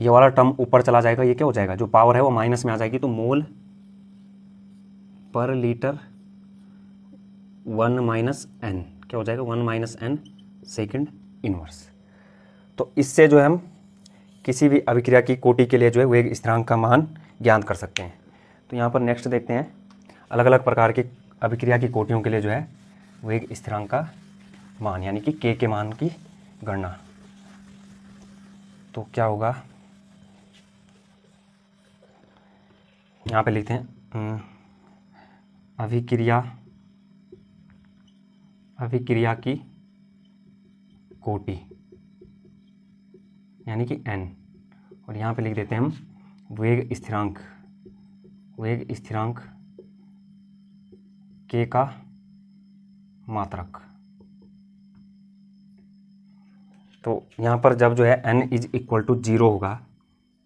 ये वाला टर्म ऊपर चला जाएगा ये क्या हो जाएगा जो पावर है वो माइनस में आ जाएगी तो मोल per litre one minus N क्या हो जाएगा one minus n second inverse तो इससे जो है हम किसी भी अभिक्रिया की कोटि के लिए जो है वेग स्थिरांक का मान ज्ञान कर सकते हैं तो यहाँ पर नेक्स्ट देखते हैं अलग अलग प्रकार की अभिक्रिया की कोटियों के लिए जो है वेग स्थिरांक का मान यानी कि के के मान की गणना तो क्या होगा यहाँ पे लिखते हैं अभिक्रिया अभिक्रिया की कोटि यानी कि एन और यहाँ पे लिख देते हैं हम वेग स्थिरांक वेग स्थिरांक के का मात्रक तो यहाँ पर जब जो है n is equal to zero होगा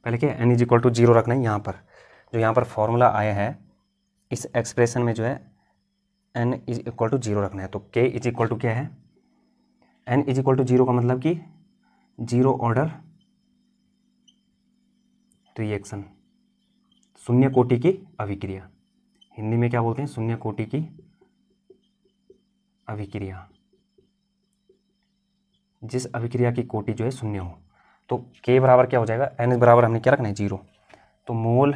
पहले क्या n is equal to zero रखना है यहाँ पर जो यहाँ पर फॉर्मूला आया है इस एक्सप्रेशन में जो है n is equal to zero रखना है तो के इज इक्वल टू क्या है n is equal to zero का मतलब कि जीरो ऑर्डर रिएक्शन शून्य कोटि की अभिक्रिया हिंदी में क्या बोलते हैं शून्य कोटि की अभिक्रिया जिस अभिक्रिया की कोटि जो है शून्य हो तो के बराबर क्या हो जाएगा एन बराबर हमने क्या रखना है जीरो तो मोल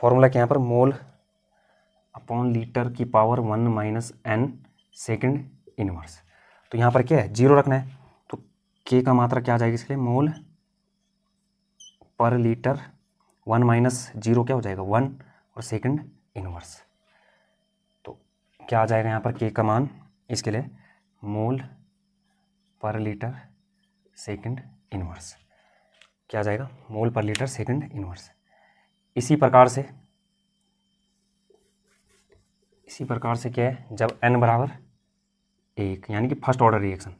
फॉर्मूला क्या यहाँ पर मोल अपॉन लीटर की power one minus n second inverse तो यहाँ पर क्या है जीरो रखना है तो के का मात्रा क्या आ जाएगी इसके लिए मोल per litre one minus zero क्या हो जाएगा वन और सेकंड इनवर्स तो क्या आ जाएगा यहाँ पर के का मान इसके लिए मोल पर लीटर सेकंड इनवर्स क्या आ जाएगा mole per litre second inverse इसी प्रकार से इसी प्रकार से क्या है जब एन बराबर एक यानी कि फर्स्ट ऑर्डर रिएक्शन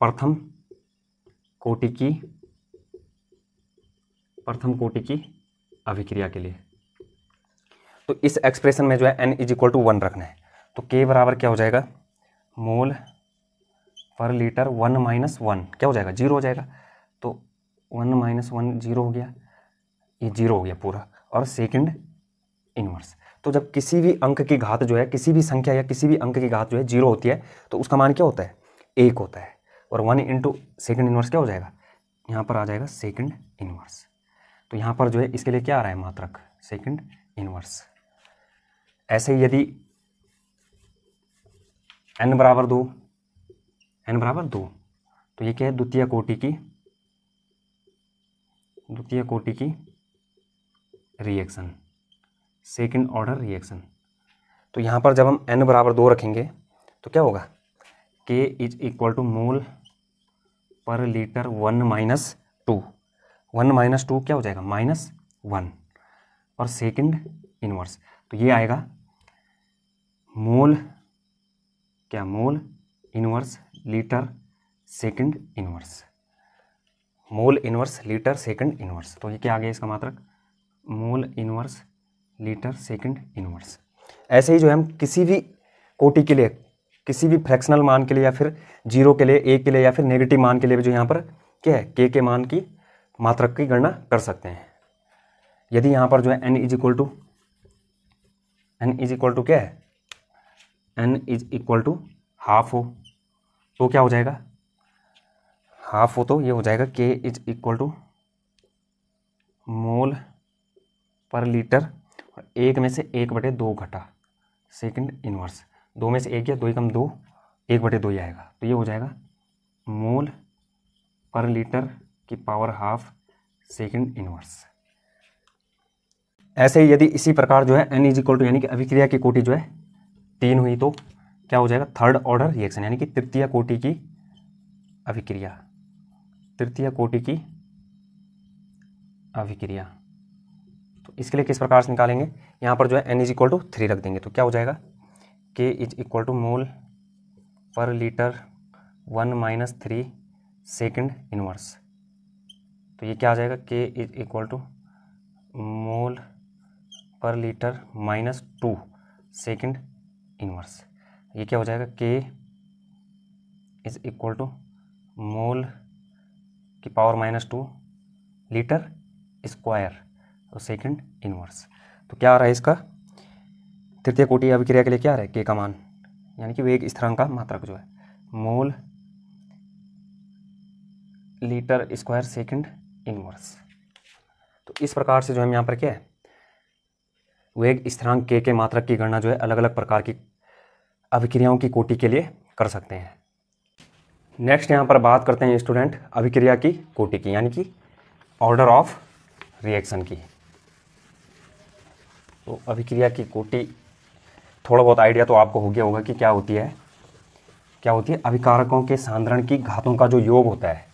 प्रथम कोटि की प्रथम कोटि की अभिक्रिया के लिए तो इस एक्सप्रेशन में जो है n is equal to one रखना है तो के बराबर क्या हो जाएगा mole per litre one minus one क्या हो जाएगा जीरो हो जाएगा तो वन माइनस वन जीरो हो गया ये जीरो हो गया पूरा और सेकंड इनवर्स तो जब किसी भी अंक की घात जो है किसी भी संख्या या किसी भी अंक की घात जो है जीरो होती है तो उसका मान क्या होता है एक होता है और वन इंटू सेकेंड इनवर्स क्या हो जाएगा यहाँ पर आ जाएगा सेकेंड इनवर्स तो यहाँ पर जो है इसके लिए क्या आ रहा है मात्रक सेकंड इनवर्स ऐसे ही यदि एन बराबर दो एन बराबर दो तो ये क्या है द्वितीय कोटि की द्वितीय कोटि की रिएक्शन सेकंड ऑर्डर रिएक्शन तो यहाँ पर जब हम एन बराबर दो रखेंगे तो क्या होगा के is equal to mole per litre one minus two one minus two क्या हो जाएगा माइनस वन और सेकंड इनवर्स तो ये आएगा मोल क्या mole inverse litre second inverse mole inverse litre second inverse तो ये क्या आ गया इसका मात्रक mole inverse litre second inverse ऐसे ही जो है हम किसी भी कोटि के लिए किसी भी फ्रैक्शनल मान के लिए या फिर जीरो के लिए एक के लिए या फिर नेगेटिव मान के लिए भी जो यहाँ पर क्या है के के मान की मात्रक की गणना कर सकते हैं यदि यहां पर जो है n is equal to n is equal to क्या है n is equal to half हो तो क्या हो जाएगा हाफ हो तो ये हो जाएगा के is equal to mole per litre और एक में से एक बटे दो घटा सेकंड इनवर्स दो में से एक या दो कम दो एक बटे दो ही आएगा तो ये हो जाएगा मोल पर लीटर की पावर हाफ सेकेंड इनवर्स ऐसे ही यदि इसी प्रकार जो है एन इज इक्वल टू यानी कि अभिक्रिया की कोटि जो है तीन हुई तो क्या हो जाएगा थर्ड ऑर्डर रिएक्शन यानी कि तृतीय कोटि की अभिक्रिया तृतीय कोटि की अभिक्रिया तो इसके लिए किस प्रकार से निकालेंगे यहाँ पर जो है n is equal to three रख देंगे तो क्या हो जाएगा के is equal to mole per litre one minus three second inverse तो ये क्या आ जाएगा के is equal to mole per litre minus two second inverse ये क्या हो जाएगा के इज इक्वल टू मोल की power minus two litre square और सेकेंड इनवर्स तो क्या आ रहा है इसका तृतीय कोटि अभिक्रिया के लिए क्या आ रहा है के का मान यानी कि वेग स्थिरांक का मात्रक जो है mole litre square second inverse तो इस प्रकार से जो हम यहाँ पर क्या है वेग स्थिरांक के के मात्रक की गणना जो है अलग अलग प्रकार की अभिक्रियाओं की कोटि के लिए कर सकते हैं नेक्स्ट यहाँ पर बात करते हैं स्टूडेंट अभिक्रिया की कोटि की यानी कि ऑर्डर ऑफ रिएक्शन की तो अभिक्रिया की कोटि थोड़ा बहुत आइडिया तो आपको हो गया होगा कि क्या होती है क्या होती है अभिकारकों के सांद्रण की घातों का जो योग होता है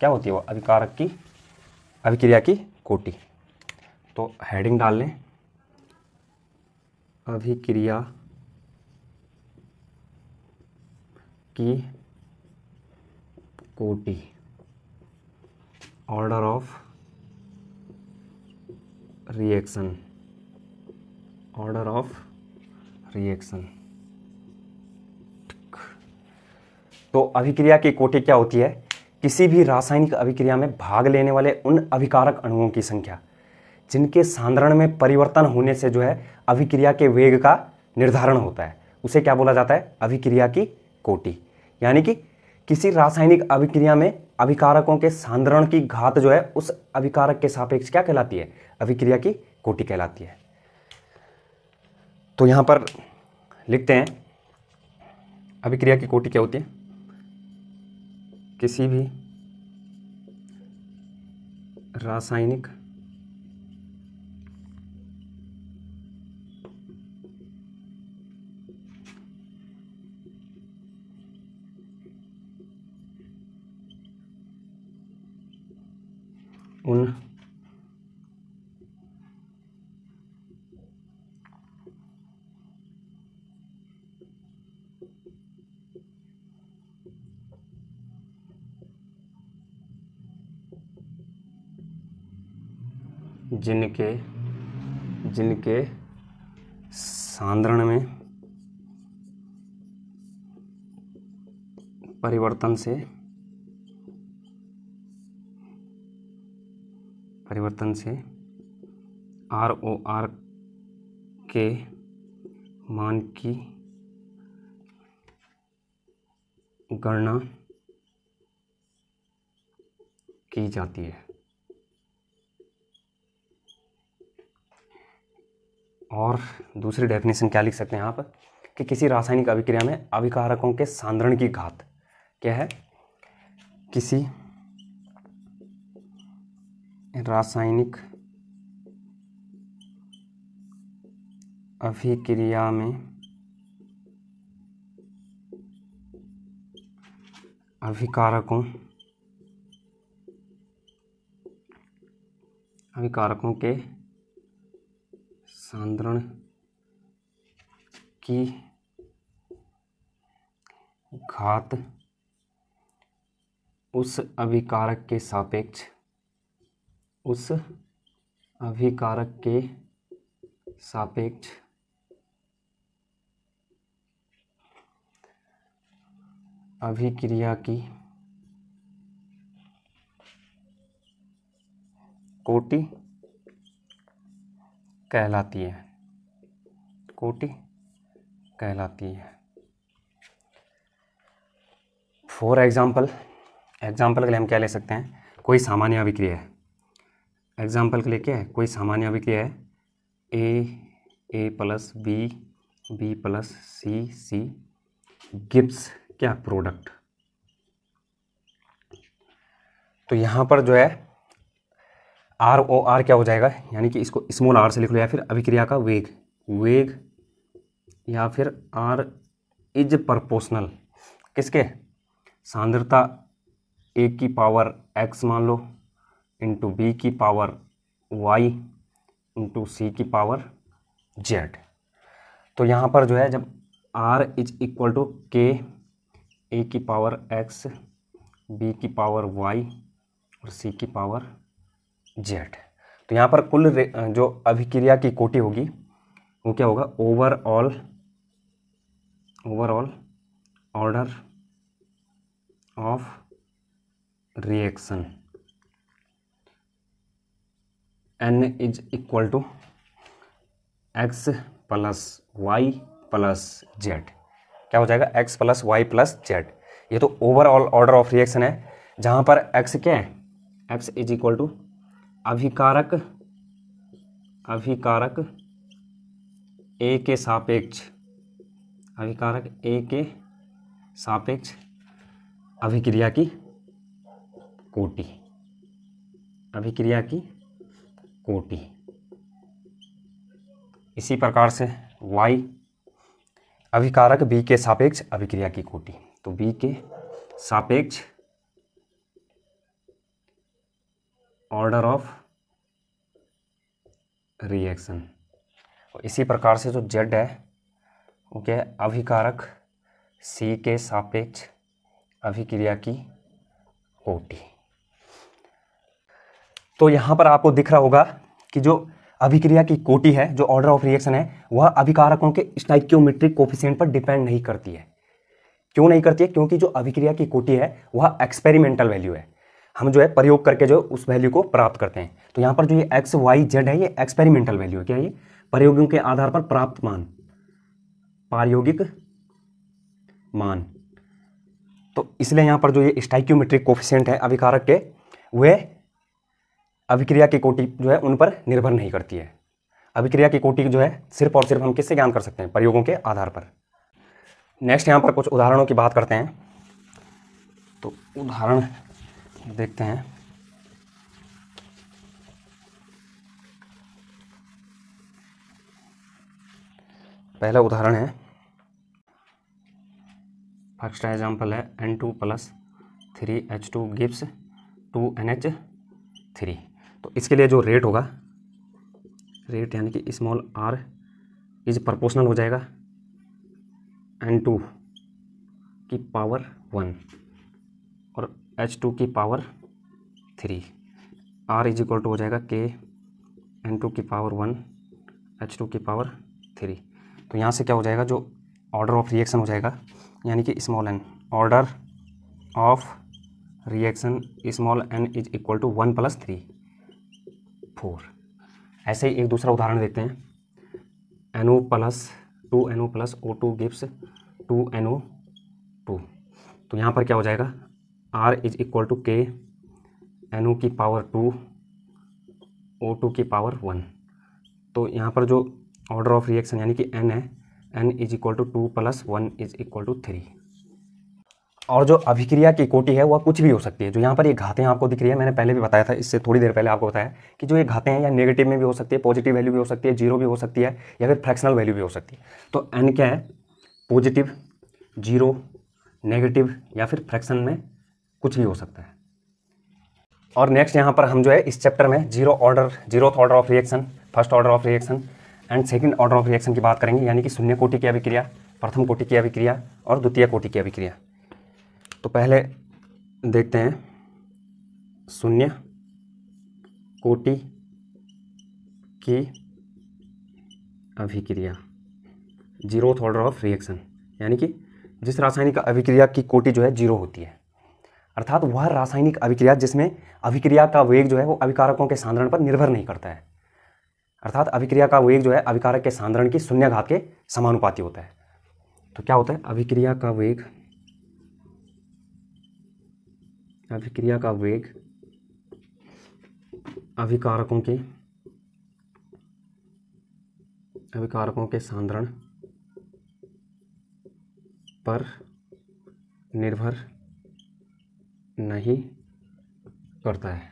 क्या होती है वो अभिकारक की अभिक्रिया की कोटि तो हेडिंग डाल लें अभिक्रिया की कोटि order of reaction order of reaction तो अभिक्रिया की कोटि क्या होती है किसी भी रासायनिक अभिक्रिया में भाग लेने वाले उन अभिकारक अणुओं की संख्या जिनके सांद्रण में परिवर्तन होने से जो है अभिक्रिया के वेग का निर्धारण होता है उसे क्या बोला जाता है अभिक्रिया की कोटि यानी कि किसी रासायनिक अभिक्रिया में अभिकारकों के सांद्रण की घात जो है उस अभिकारक के सापेक्ष क्या कहलाती है अभिक्रिया की कोटि कहलाती है तो यहां पर लिखते हैं अभिक्रिया की कोटि क्या होती है किसी भी रासायनिक जिनके जिनके सांद्रण में परिवर्तन से परिवर्तन से आर ओ आर के मान की गणना की जाती है और दूसरी डेफिनेशन क्या लिख सकते हैं आप कि किसी रासायनिक अभिक्रिया में अभिकारकों के सांद्रण की घात क्या है किसी रासायनिक अभिक्रिया में अभिकारकों अभिकारकों के सांद्रण की घात उस अभिकारक के सापेक्ष उस अभिकारक के सापेक्ष अभिक्रिया की कोटि कहलाती है कोटि कहलाती है फॉर एग्ज़ाम्पल एग्ज़ाम्पल के लिए हम क्या ले सकते हैं कोई सामान्य अभिक्रिया है एग्ज़ाम्पल के लिए क्या है कोई सामान्य अभिक्रिया है a A plus b B plus c C gives क्या प्रोडक्ट तो यहाँ पर जो है आर ओ आर क्या हो जाएगा यानी कि इसको स्मॉल आर से लिख लो या फिर अभिक्रिया का वेग वेग या फिर आर इज परपोशनल किसके सांद्रता ए की पावर एक्स मान लो इंटू बी की पावर वाई इंटू सी की पावर जेड तो यहाँ पर जो है जब are is equal to k A की पावर एक्स बी की पावर वाई और सी की पावर जेड तो यहाँ पर कुल जो अभिक्रिया की कोटि होगी वो क्या होगा overall overall order of reaction n is equal to x plus y plus z क्या हो जाएगा x plus y plus z ये तो ओवरऑल ऑर्डर ऑफ रिएक्शन है जहां पर एक्स क्या है एक्स इज इक्वल टू अभिकारक अभिकारक ए के सापेक्ष अभिकारक ए के सापेक्ष अभिक्रिया की कोटि अभिक्रिया की कोटि इसी प्रकार से वाई अभिकारक बी के सापेक्ष अभिक्रिया की कोटि तो बी के सापेक्ष ऑर्डर ऑफ रिएक्शन इसी प्रकार से जो जेड है वो क्या है अभिकारक सी के सापेक्ष अभिक्रिया की ओटी तो यहां पर आपको दिख रहा होगा कि जो अभिक्रिया की कोटी है जो ऑर्डर ऑफ रिएक्शन है वह अभिकारकों के स्टाइक्योमेट्रिक कोफिशियंट पर डिपेंड नहीं करती है क्यों नहीं करती है क्योंकि जो अभिक्रिया की कोटी है वह एक्सपेरिमेंटल वैल्यू है हम जो है प्रयोग करके जो उस वैल्यू को प्राप्त करते हैं तो यहाँ पर जो ये एक्स वाई जेड है ये एक्सपेरिमेंटल वैल्यू है क्या ये प्रयोगों के आधार पर प्राप्त मान प्रायोगिक मान तो इसलिए यहाँ पर जो ये स्टाइक्योमेट्रिक कोफिशेंट है अभिकारक के वह अभिक्रिया की कोटि जो है उन पर निर्भर नहीं करती है अभिक्रिया की कोटि जो है सिर्फ और सिर्फ हम किससे ज्ञान कर सकते हैं प्रयोगों के आधार पर नेक्स्ट यहाँ पर कुछ उदाहरणों की बात करते हैं तो उदाहरण देखते हैं पहला उदाहरण है फर्स्ट एग्जाम्पल है N two plus three H two gives two N H three तो इसके लिए जो रेट होगा रेट यानी कि स्मॉल आर इज प्रोपोर्शनल हो जाएगा एन टू की पावर वन एच टू की power three r is equal to हो जाएगा के एन टू की पावर वन एच टू की पावर थ्री तो यहाँ से क्या हो जाएगा जो ऑर्डर ऑफ रिएक्शन हो जाएगा यानी कि small n order of reaction small n is equal to one plus three four ऐसे ही एक दूसरा उदाहरण देते हैं N O plus two N O plus O two gives two N O two तो यहाँ पर क्या हो जाएगा r is equal to k N O की पावर टू ओ टू की पावर वन तो यहाँ पर जो ऑर्डर ऑफ रिएक्शन यानी कि एन है n is equal to two plus one is equal to three और जो अभिक्रिया की कोटि है वह कुछ भी हो सकती है जो यहाँ पर ये घातें आपको दिख रही है मैंने पहले भी बताया था इससे थोड़ी देर पहले आपको बताया कि जो ये घातें हैं या नेगेटिव में भी हो सकती है पॉजिटिव वैल्यू भी हो सकती है जीरो भी हो सकती है या फिर फ्रैक्शनल वैल्यू भी हो सकती है तो एन क्या है पॉजिटिव जीरो नेगेटिव या फिर फ्रैक्शन में कुछ भी हो सकता है और नेक्स्ट यहाँ पर हम जो है इस चैप्टर में zero order zero order of reaction first order of reaction and second order of reaction की बात करेंगे यानी कि शून्य कोटि की अभिक्रिया प्रथम कोटि की अभिक्रिया और द्वितीय कोटि की अभिक्रिया तो पहले देखते हैं शून्य कोटि की अभिक्रिया जीरो ऑर्डर ऑफ रिएक्शन यानी कि जिस रासायनिक अभिक्रिया की कोटि जो है जीरो होती है अर्थात वह रासायनिक अभिक्रिया जिसमें अभिक्रिया का वेग जो है वो अभिकारकों के सांद्रण पर निर्भर नहीं करता है अर्थात अभिक्रिया का वेग जो है अभिकारक के सांद्रण की शून्य घात के समानुपाती होता है तो क्या होता है अभिक्रिया का वेग अभिक्रिया का वेग अभिकारकों के अभिकारकों के सांद्रण पर निर्भर नहीं करता है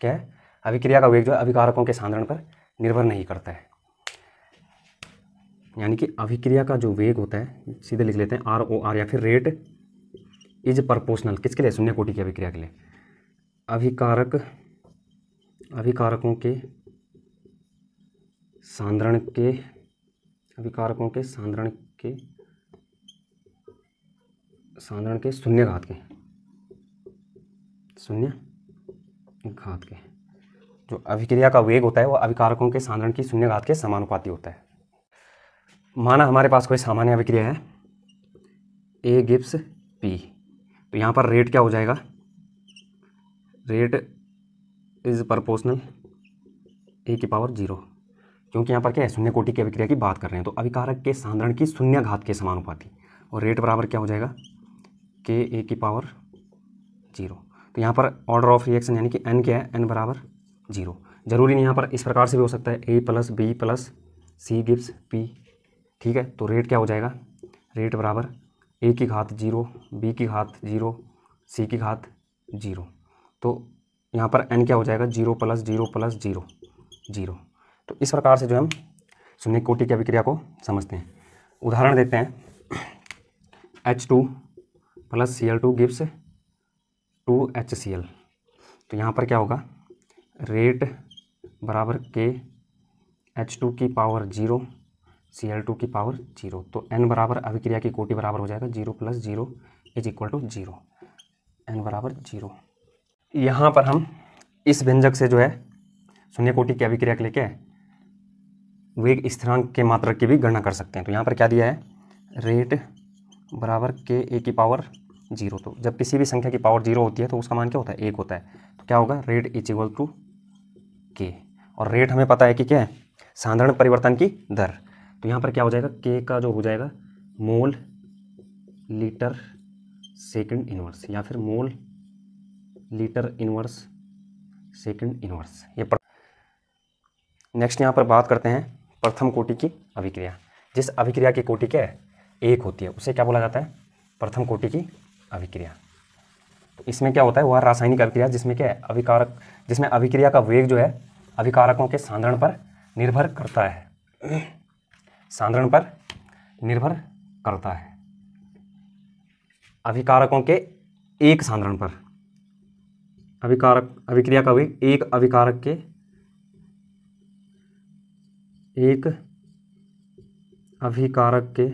क्या है अभिक्रिया का वेग जो अभिकारकों के साधारण पर निर्भर नहीं करता है यानी कि अभिक्रिया का जो वेग होता है सीधे लिख लेते हैं आर ओ आर या फिर रेट इज प्रपोर्शनल किसके लिए शून्य कोटि की अभिक्रिया के लिए अभिकारक अभिकारकों के सांद्रण के अभिकारकों के सांद्रण के सांद्रण के शून्य घात के शून्य घात के जो अभिक्रिया का वेग होता है वह अभिकारकों के साधारण की शून्य घात के समानुपाती होता है माना हमारे पास कोई सामान्य अभिक्रिया है ए गिप्स पी तो यहाँ पर रेट क्या हो जाएगा रेट इज प्रपोर्शनल ए की पावर जीरो क्योंकि यहाँ पर क्या है शून्य कोटि की अभिक्रिया की बात कर रहे हैं तो अभिकारक के साधारण की शून्य घात के समानुपाती और रेट बराबर क्या हो जाएगा के ए की पावर जीरो तो यहाँ पर ऑर्डर ऑफ रिएक्शन यानी कि एन क्या है एन बराबर जीरो जरूरी नहीं यहाँ पर इस प्रकार से भी हो सकता है A plus B plus C gives P ठीक है तो रेट क्या हो जाएगा रेट बराबर ए की घात जीरो बी की घात जीरो सी की घात जीरो तो यहाँ पर एन क्या हो जाएगा zero plus zero plus zero zero तो इस प्रकार से जो हम सुनिक कोटि की अभिक्रिया को समझते हैं उदाहरण देते हैं H two plus C L two gives two H C L तो यहाँ पर क्या होगा रेट बराबर के एच टू की power zero C L two की पावर जीरो तो एन बराबर अभिक्रिया की कोटि बराबर हो जाएगा zero plus zero is equal to zero n बराबर जीरो यहाँ पर हम इस व्यंजक से जो है शून्य कोटि की अभिक्रिया के लेके वेग स्थिरांक के मात्रक की भी गणना कर सकते हैं तो यहाँ पर क्या दिया है रेट बराबर के ए की पावर जीरो तो जब किसी भी संख्या की पावर जीरो होती है तो उसका मान क्या होता है एक होता है तो क्या होगा रेट इज इक्वल टू के और रेट हमें पता है कि क्या है साधारण परिवर्तन की दर तो यहाँ पर क्या हो जाएगा के का जो हो जाएगा मोल लीटर सेकंड इनवर्स या फिर mole litre inverse second inverse ये नेक्स्ट यहाँ पर बात करते हैं प्रथम कोटि की अभिक्रिया जिस अभिक्रिया की कोटि क्या है एक होती है उसे क्या बोला जाता है प्रथम कोटि की अभिक्रिया तो इसमें क्या होता है वह रासायनिक अभिक्रिया जिसमें क्या है अभिकारक जिसमें अभिक्रिया का वेग जो है अभिकारकों के साधारण पर निर्भर करता है साधारण पर निर्भर करता है अभिकारकों के एक साधारण पर अभिकारक अभिक्रिया का वेग एक अभिकारक के एक अभिकारक के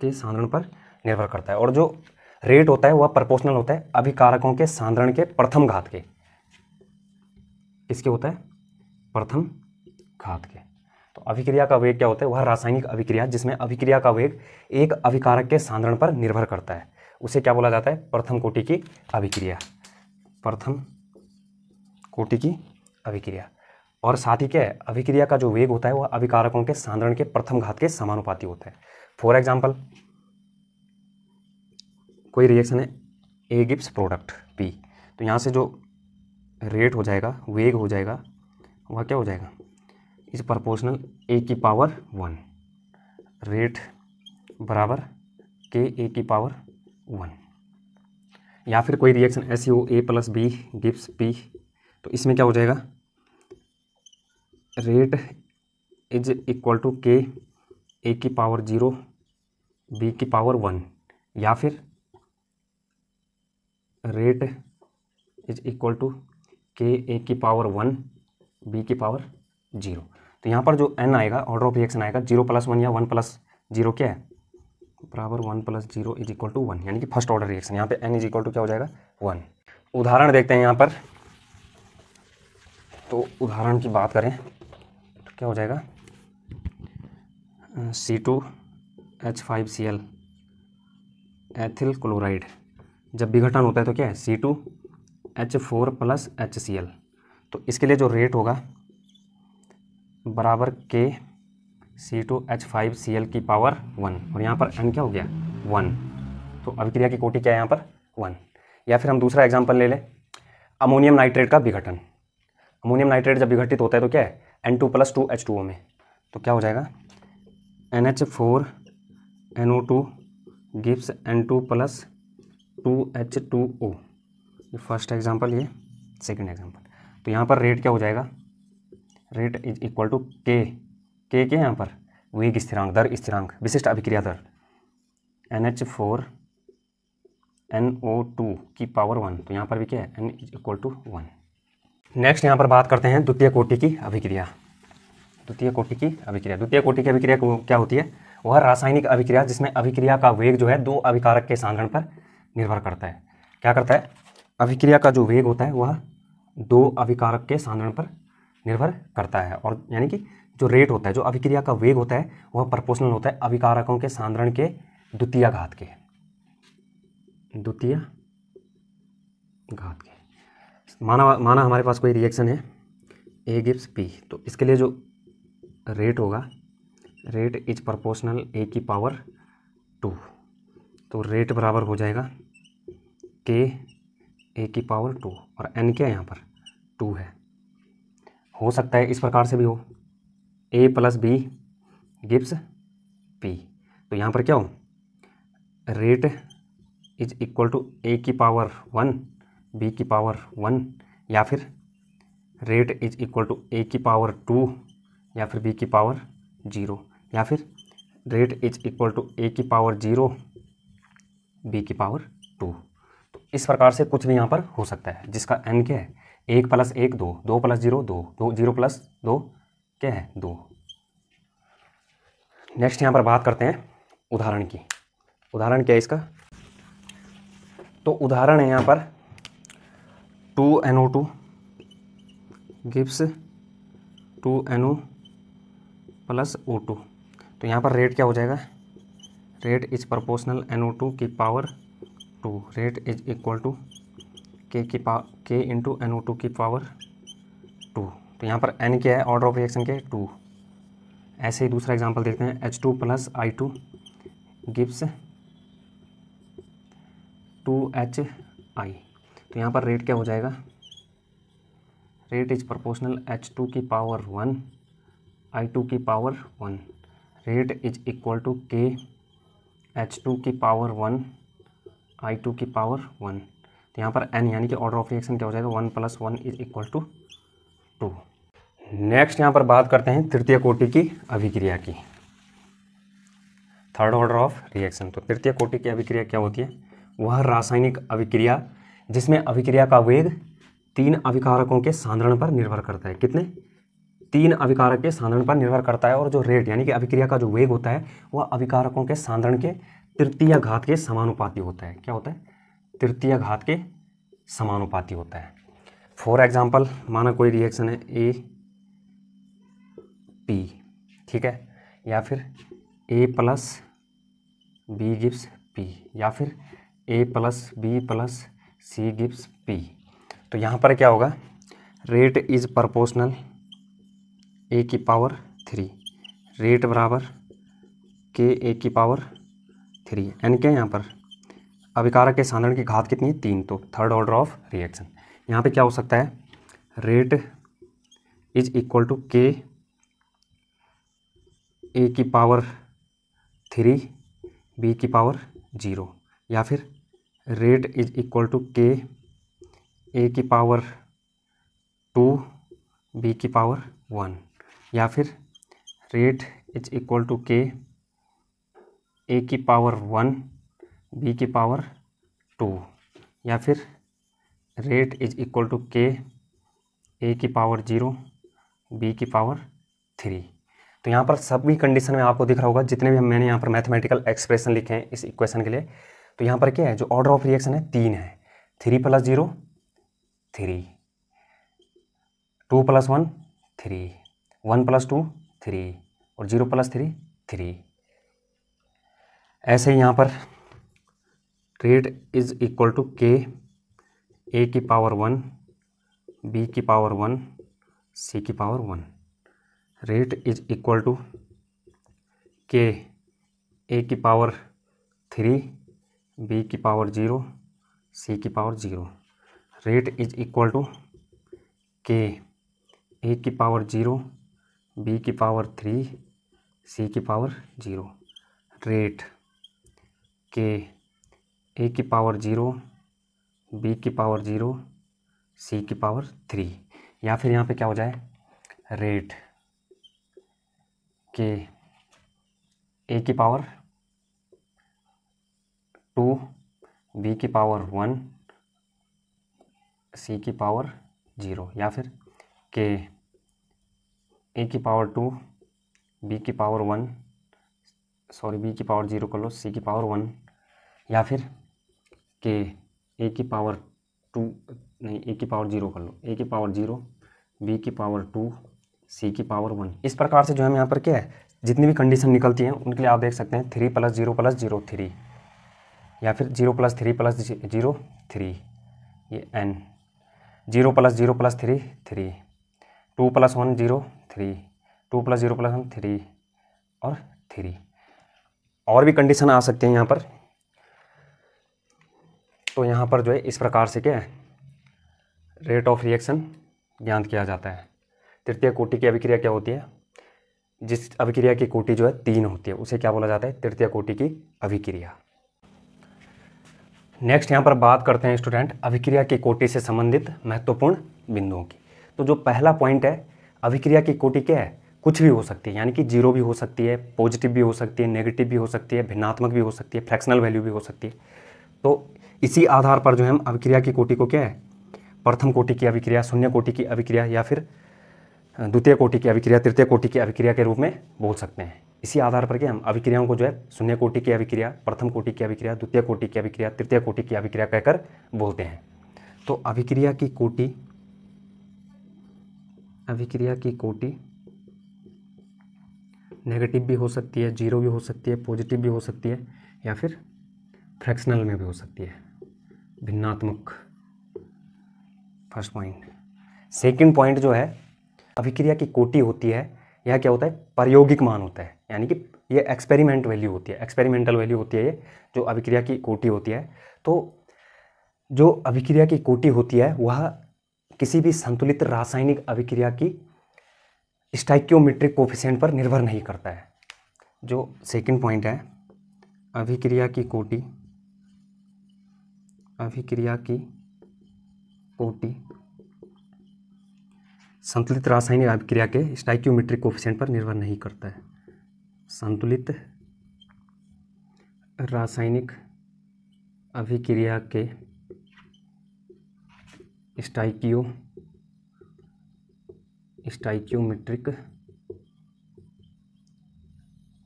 के सांद्रण पर निर्भर करता है और जो रेट होता है वह प्रपोर्शनल होता है अभिकारकों के सांद्रण के प्रथम घात के किसके होता है प्रथम घात के तो अभिक्रिया का वेग क्या होता है वह रासायनिक अभिक्रिया जिसमें अभिक्रिया का वेग एक अभिकारक के सांद्रण पर निर्भर करता है उसे क्या बोला जाता है प्रथम कोटि की अभिक्रिया प्रथम कोटि की अभिक्रिया और साथ ही क्या है अभिक्रिया का जो वेग होता है वह अभिकारकों के सांद्रण के प्रथम घात के समानुपाती होता है फॉर एग्जाम्पल कोई रिएक्शन है ए गिप्स प्रोडक्ट पी तो यहाँ से जो रेट हो जाएगा वेग हो जाएगा वह क्या हो जाएगा इस प्रपोर्शनल ए की पावर वन रेट बराबर के ए की पावर वन या फिर कोई रिएक्शन ऐसी हो A plus B gives P तो इसमें क्या हो जाएगा rate is equal to k A की पावर जीरो बी की पावर वन या फिर rate is equal to k A की पावर वन बी की पावर जीरो तो यहाँ पर जो एन आएगा ऑर्डर ऑफ रिएक्शन आएगा जीरो प्लस वन या वन प्लस जीरो क्या है बराबर one plus zero is equal to one यानी कि फर्स्ट ऑर्डर रिएक्शन यहाँ पे एन इज इक्वल टू क्या हो जाएगा वन उदाहरण देखते हैं यहाँ पर तो उदाहरण की बात करें तो क्या हो जाएगा C two H five C L ethyl chloride जब विघटन होता है तो क्या है C two H four plus H C L तो इसके लिए जो रेट होगा बराबर k C two H five C L की पावर वन और यहाँ पर एन क्या हो गया वन तो अभिक्रिया की कोटि क्या है यहाँ पर वन या फिर हम दूसरा एग्जाम्पल ले लें अमोनियम नाइट्रेट का विघटन अमोनियम नाइट्रेट जब विघटित होता है तो क्या है N two plus two H two O में तो क्या हो जाएगा N H four N O two gives N two plus two H two O ये फर्स्ट एग्जांपल ये सेकंड एग्जांपल तो यहाँ पर रेट क्या हो जाएगा रेट इज इक्वल टू के के के यहाँ पर वेग स्थिरांक दर स्थिरांक विशिष्ट अभिक्रिया दर N H four N O two की पावर वन तो यहाँ पर भी क्या है n is equal to one next यहाँ पर बात करते हैं द्वितीय कोटि की अभिक्रिया द्वितीय कोटि की अभिक्रिया द्वितीय कोटि की अभिक्रिया क्या होती है वह रासायनिक अभिक्रिया जिसमें अभिक्रिया का वेग जो है दो अभिकारक के साधन पर निर्भर करता है क्या करता है अभिक्रिया का जो वेग होता है वह दो अभिकारक के साधन पर निर्भर करता है और यानी कि जो रेट होता है जो अभिक्रिया का वेग होता है वह प्रपोर्शनल होता है अभिकारकों के साधारण के द्वितीय घात के द्वितीय घात के माना माना हमारे पास कोई रिएक्शन है ए गिव्स पी तो इसके लिए जो रेट होगा रेट इज प्रोपोर्शनल ए की पावर टू तो रेट बराबर हो जाएगा के ए की पावर टू और एन क्या है यहाँ पर टू है हो सकता है इस प्रकार से भी हो A plus B gives P तो यहाँ पर क्या हो rate is equal to A की पावर वन बी की पावर वन या फिर rate is equal to A की पावर टू या फिर बी की पावर ज़ीरो या फिर rate is equal to A की पावर जीरो बी की पावर टू तो इस प्रकार से कुछ भी यहाँ पर हो सकता है जिसका एन क्या है एक प्लस एक दो दो प्लस जीरो दो दो जीरो प्लस दो क्या है दो नेक्स्ट यहाँ पर बात करते हैं उदाहरण की उदाहरण क्या है इसका तो उदाहरण है यहाँ पर two N O two gives two N O plus O two तो यहाँ पर रेट क्या हो जाएगा rate is proportional N O two की power two rate is equal to k की पा k into N O two की पावर टू तो यहाँ पर एन क्या है ऑर्डर ऑफ रिएक्शन के टू ऐसे ही दूसरा एग्जाम्पल देखते हैं H two plus I two gives to H I तो यहाँ पर रेट क्या हो जाएगा rate is proportional H two की पावर वन आई टू की power one rate is equal to k H two की पावर वन आई टू की पावर वन तो यहाँ पर एन यानी कि ऑर्डर ऑफ रिएक्शन क्या हो जाएगा one plus one is equal to two next यहाँ पर बात करते हैं तृतीय कोटि की अभिक्रिया की थर्ड ऑर्डर ऑफ रिएक्शन तो तृतीय कोटि की अभिक्रिया क्या होती है वह रासायनिक अभिक्रिया जिसमें अभिक्रिया का वेग तीन अभिकारकों के सांद्रण पर निर्भर करता है कितने तीन अविकारक के सांद्रण पर निर्भर करता है और जो रेट यानी कि अभिक्रिया का जो वेग होता है वह अविकारकों के सांद्रण के तृतीय घात के समानुपाती होता है क्या होता है तृतीय घात के समानुपाती होता है फॉर एग्जाम्पल माना कोई रिएक्शन है ए पी ठीक है या फिर A plus B gives P या फिर A plus B plus C gives P तो यहाँ पर क्या होगा रेट इज़ प्रपोर्शनल ए की पावर थ्री रेट बराबर के ए की पावर थ्री एन के यहाँ पर अभिकारक के साधारण की घात कितनी है तीन तो थर्ड ऑर्डर ऑफ रिएक्शन यहाँ पे क्या हो सकता है rate is equal to k A की पावर थ्री बी की पावर ज़ीरो या फिर rate is equal to k A की पावर टू बी की पावर वन या फिर rate is equal to k A की पावर वन बी की पावर टू या फिर rate is equal to k A की पावर जीरो बी की पावर थ्री तो यहाँ पर सभी कंडीशन में आपको दिख रहा होगा जितने भी हम मैंने यहाँ पर मैथमेटिकल एक्सप्रेशन लिखे हैं इस इक्वेशन के लिए तो यहाँ पर क्या है जो ऑर्डर ऑफ रिएक्शन है तीन है three plus zero three two plus one three one plus two three और जीरो प्लस थ्री थ्री ऐसे यहाँ पर rate is equal to k A की पावर वन बी की पावर वन सी की power one rate is equal to k A की पावर थ्री बी की पावर ज़ीरो सी की power zero rate is equal to k A की पावर ज़ीरो बी की पावर थ्री सी की power zero rate k A की पावर ज़ीरो बी की पावर ज़ीरो सी की पावर थ्री या फिर यहाँ पे क्या हो जाए रेट के ए की पावर टू बी की पावर वन सी की पावर ज़ीरो या फिर के ए की पावर टू बी की पावर वन सॉरी बी की पावर जीरो कर लो सी की पावर वन या फिर के ए की पावर टू नहीं ए की पावर जीरो कर लो ए की पावर जीरो बी की पावर टू सी की पावर वन इस प्रकार से जो है यहाँ पर क्या है जितनी भी कंडीशन निकलती हैं उनके लिए आप देख सकते हैं three plus zero plus zero three या फिर zero plus three plus zero three ये n zero plus zero plus three three two plus one zero three two plus zero plus one three और थ्री और भी कंडीशन आ सकती है यहाँ पर तो यहाँ पर जो है इस प्रकार से क्या है रेट ऑफ रिएक्शन ज्ञात किया जाता है तृतीय कोटि की अभिक्रिया क्या होती है जिस अभिक्रिया की कोटि जो है तीन होती है उसे क्या बोला जाता है तृतीय कोटि की अभिक्रिया नेक्स्ट यहाँ पर बात करते हैं स्टूडेंट अभिक्रिया की कोटि से संबंधित महत्वपूर्ण बिंदुओं की तो जो पहला पॉइंट है अभिक्रिया की कोटि क्या है कुछ भी हो सकती है यानी कि जीरो भी हो सकती है पॉजिटिव भी हो सकती है नेगेटिव भी हो सकती है भिन्नात्मक भी हो सकती है फ्रैक्शनल वैल्यू भी हो सकती है तो इसी आधार पर जो है हम अभिक्रिया की कोटि को क्या है प्रथम कोटि की अभिक्रिया शून्य कोटि की अभिक्रिया या फिर द्वितीय कोटि की अभिक्रिया तृतीय कोटि की अभिक्रिया के रूप में बोल सकते हैं इसी आधार पर के हम अभिक्रियाओं को जो है शून्य कोटि की अभिक्रिया प्रथम कोटि की अभिक्रिया द्वितीय कोटि की अभिक्रिया तृतीय कोटि की अभिक्रिया कहकर बोलते हैं तो अभिक्रिया की कोटि अभिक्रिया की कोटि नेगेटिव भी हो सकती है जीरो भी हो सकती है पॉजिटिव भी हो सकती है या फिर फ्रैक्शनल में भी हो सकती है भिन्नात्मक फर्स्ट पॉइंट सेकंड पॉइंट जो है अभिक्रिया की कोटि होती है यह क्या होता है प्रायोगिक मान होता है यानी कि यह एक्सपेरिमेंट वैल्यू होती है एक्सपेरिमेंटल वैल्यू होती है ये जो अभिक्रिया की कोटि होती है तो जो अभिक्रिया की कोटि होती है वह किसी भी संतुलित रासायनिक अभिक्रिया की स्टाइक्योमेट्रिक कोफिशेंट पर निर्भर नहीं करता है जो सेकंड पॉइंट है अभिक्रिया की कोटि अभिक्रिया की कोटि संतुलित रासायनिक अभिक्रिया के स्टाइक्योमेट्रिक कोफिशेंट पर निर्भर नहीं करता है संतुलित रासायनिक अभिक्रिया के स्टाइकियो स्टाइक्योमेट्रिक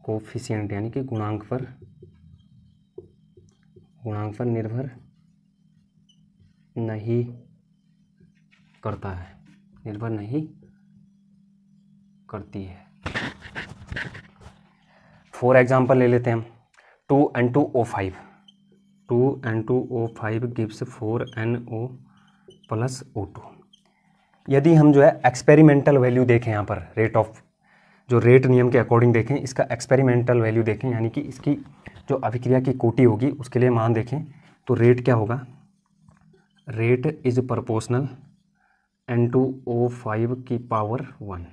कोफिशियंट यानी कि गुणांक पर गुणांक पर निर्भर नहीं करता है निर्भर नहीं करती है फॉर एग्जांपल ले लेते हैं हम two N two O five two N two O five gives four N O plus O two यदि हम जो है एक्सपेरिमेंटल वैल्यू देखें यहाँ पर रेट ऑफ जो रेट नियम के अकॉर्डिंग देखें इसका एक्सपेरिमेंटल वैल्यू देखें यानी कि इसकी जो अभिक्रिया की कोटी होगी उसके लिए मान देखें तो रेट क्या होगा rate is proportional N two O five की पावर वन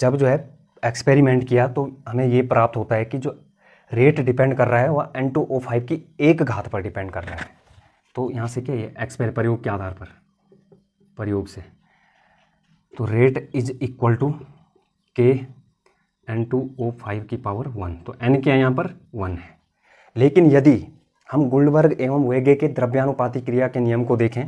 जब जो है एक्सपेरिमेंट किया तो हमें ये प्राप्त होता है कि जो रेट डिपेंड कर रहा है वह एन टू ओ फाइव की एक घात पर डिपेंड कर रहा है तो यहाँ से क्या है एक्सपायर प्रयोग के आधार पर प्रयोग से तो rate is equal to k N two O five की पावर वन तो एन क्या है यहाँ पर वन है लेकिन यदि हम गुल्डबर्ग एवं वेगे के द्रव्यानुपाति क्रिया के नियम को देखें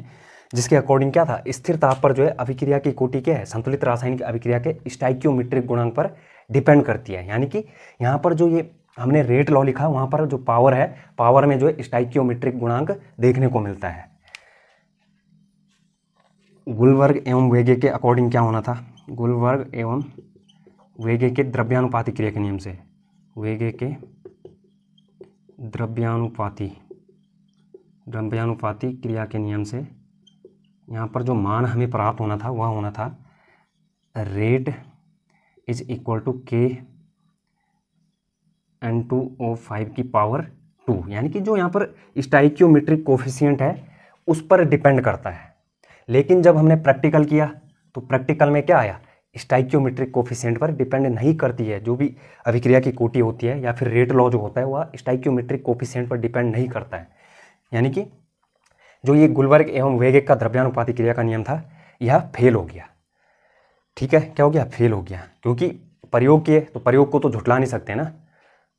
जिसके अकॉर्डिंग क्या था स्थिर ताप पर जो है अभिक्रिया की कोटि क्या है संतुलित रासायनिक अभिक्रिया के स्टाइक्योमीट्रिक गुणांक पर डिपेंड करती है यानी कि यहाँ पर जो ये हमने रेट लॉ लिखा वहाँ पर जो पावर है पावर में जो है स्टाइक्योमेट्रिक गुणांक देखने को मिलता है गुलवर्ग एवं वेगे के अकॉर्डिंग क्या होना था गुलवर्ग एवं वेगे के द्रव्यानुपाति क्रिया के नियम से वेगे के द्रव्यानुपाति द्रव्यानुपाति क्रिया के नियम से यहाँ पर जो मान हमें प्राप्त होना था वह होना था rate is equal to k N two O five की पावर टू यानी कि जो यहाँ पर स्टाइक्योमेट्रिक कोफिशियंट है उस पर डिपेंड करता है लेकिन जब हमने प्रैक्टिकल किया तो प्रैक्टिकल में क्या आया स्टाइक्योमेट्रिक कोफिशियंट पर डिपेंड नहीं करती है जो भी अभिक्रिया की कोटी होती है या फिर रेट लॉ जो होता है वह स्टाइक्योमेट्रिक कोफिशियंट पर डिपेंड नहीं करता है यानी कि जो ये गुलवर्ग एवं वेगे का द्रव्यानुपाति क्रिया का नियम था यह फेल हो गया ठीक है क्या हो गया फेल हो गया क्योंकि प्रयोग किए तो प्रयोग को तो झुटला नहीं सकते ना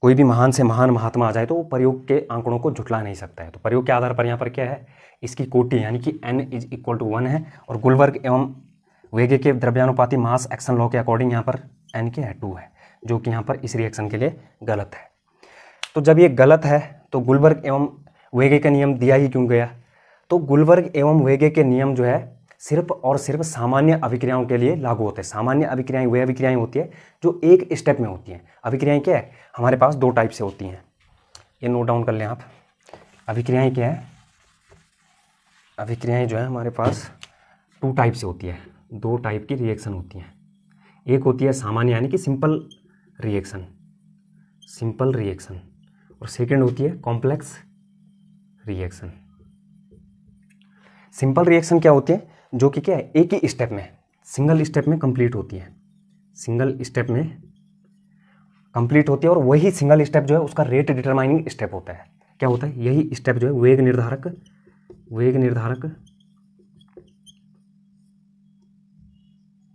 कोई भी महान से महान महात्मा आ जाए तो वो प्रयोग के आंकड़ों को जुटला नहीं सकता है तो प्रयोग के आधार पर यहाँ पर क्या है इसकी कोटि यानी कि n is equal to one है और गुलवर्ग एवं वेगे के द्रव्यानुपाति मास एक्शन लॉ के अकॉर्डिंग यहाँ पर एन के है टू है जो कि यहाँ पर इस रिएक्शन के लिए गलत है तो जब ये गलत है तो गुलबर्ग एवं वेगे का नियम दिया ही क्यों गया तो गुलबर्ग एवं वेगे के नियम जो है सिर्फ और सिर्फ सामान्य अभिक्रियाओं के लिए लागू होते हैं सामान्य अभिक्रियाएं वे अभिक्रियाएं होती है जो एक स्टेप में होती हैं अभिक्रियाएं क्या है हमारे पास दो टाइप से होती हैं ये नोट डाउन कर लें आप अभिक्रियाएं क्या है अभिक्रियाएं जो है हमारे पास टू टाइप से होती है दो टाइप की रिएक्शन होती हैं एक होती है सामान्य यानी कि सिंपल रिएक्शन सिंपल रिएक्शन और सेकेंड होती है कॉम्प्लेक्स रिएक्शन सिंपल रिएक्शन क्या होती है जो कि क्या है एक ही स्टेप में सिंगल स्टेप में कंप्लीट होती है सिंगल स्टेप में कंप्लीट होती है और वही सिंगल स्टेप जो है उसका रेट डिटरमाइनिंग स्टेप होता है क्या होता है यही स्टेप जो है वेग निर्धारक वेग निर्धारक